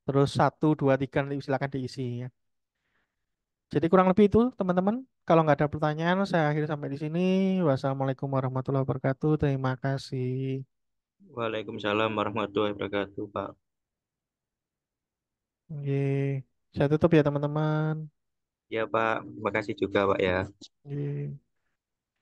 terus satu dua tiga nanti silakan diisi ya jadi kurang lebih itu teman-teman kalau nggak ada pertanyaan saya akhiri sampai di sini wassalamualaikum warahmatullahi wabarakatuh terima kasih Waalaikumsalam warahmatullahi wabarakatuh Pak Oke, saya tutup ya teman-teman. Ya Pak, terima kasih juga Pak ya. Oke.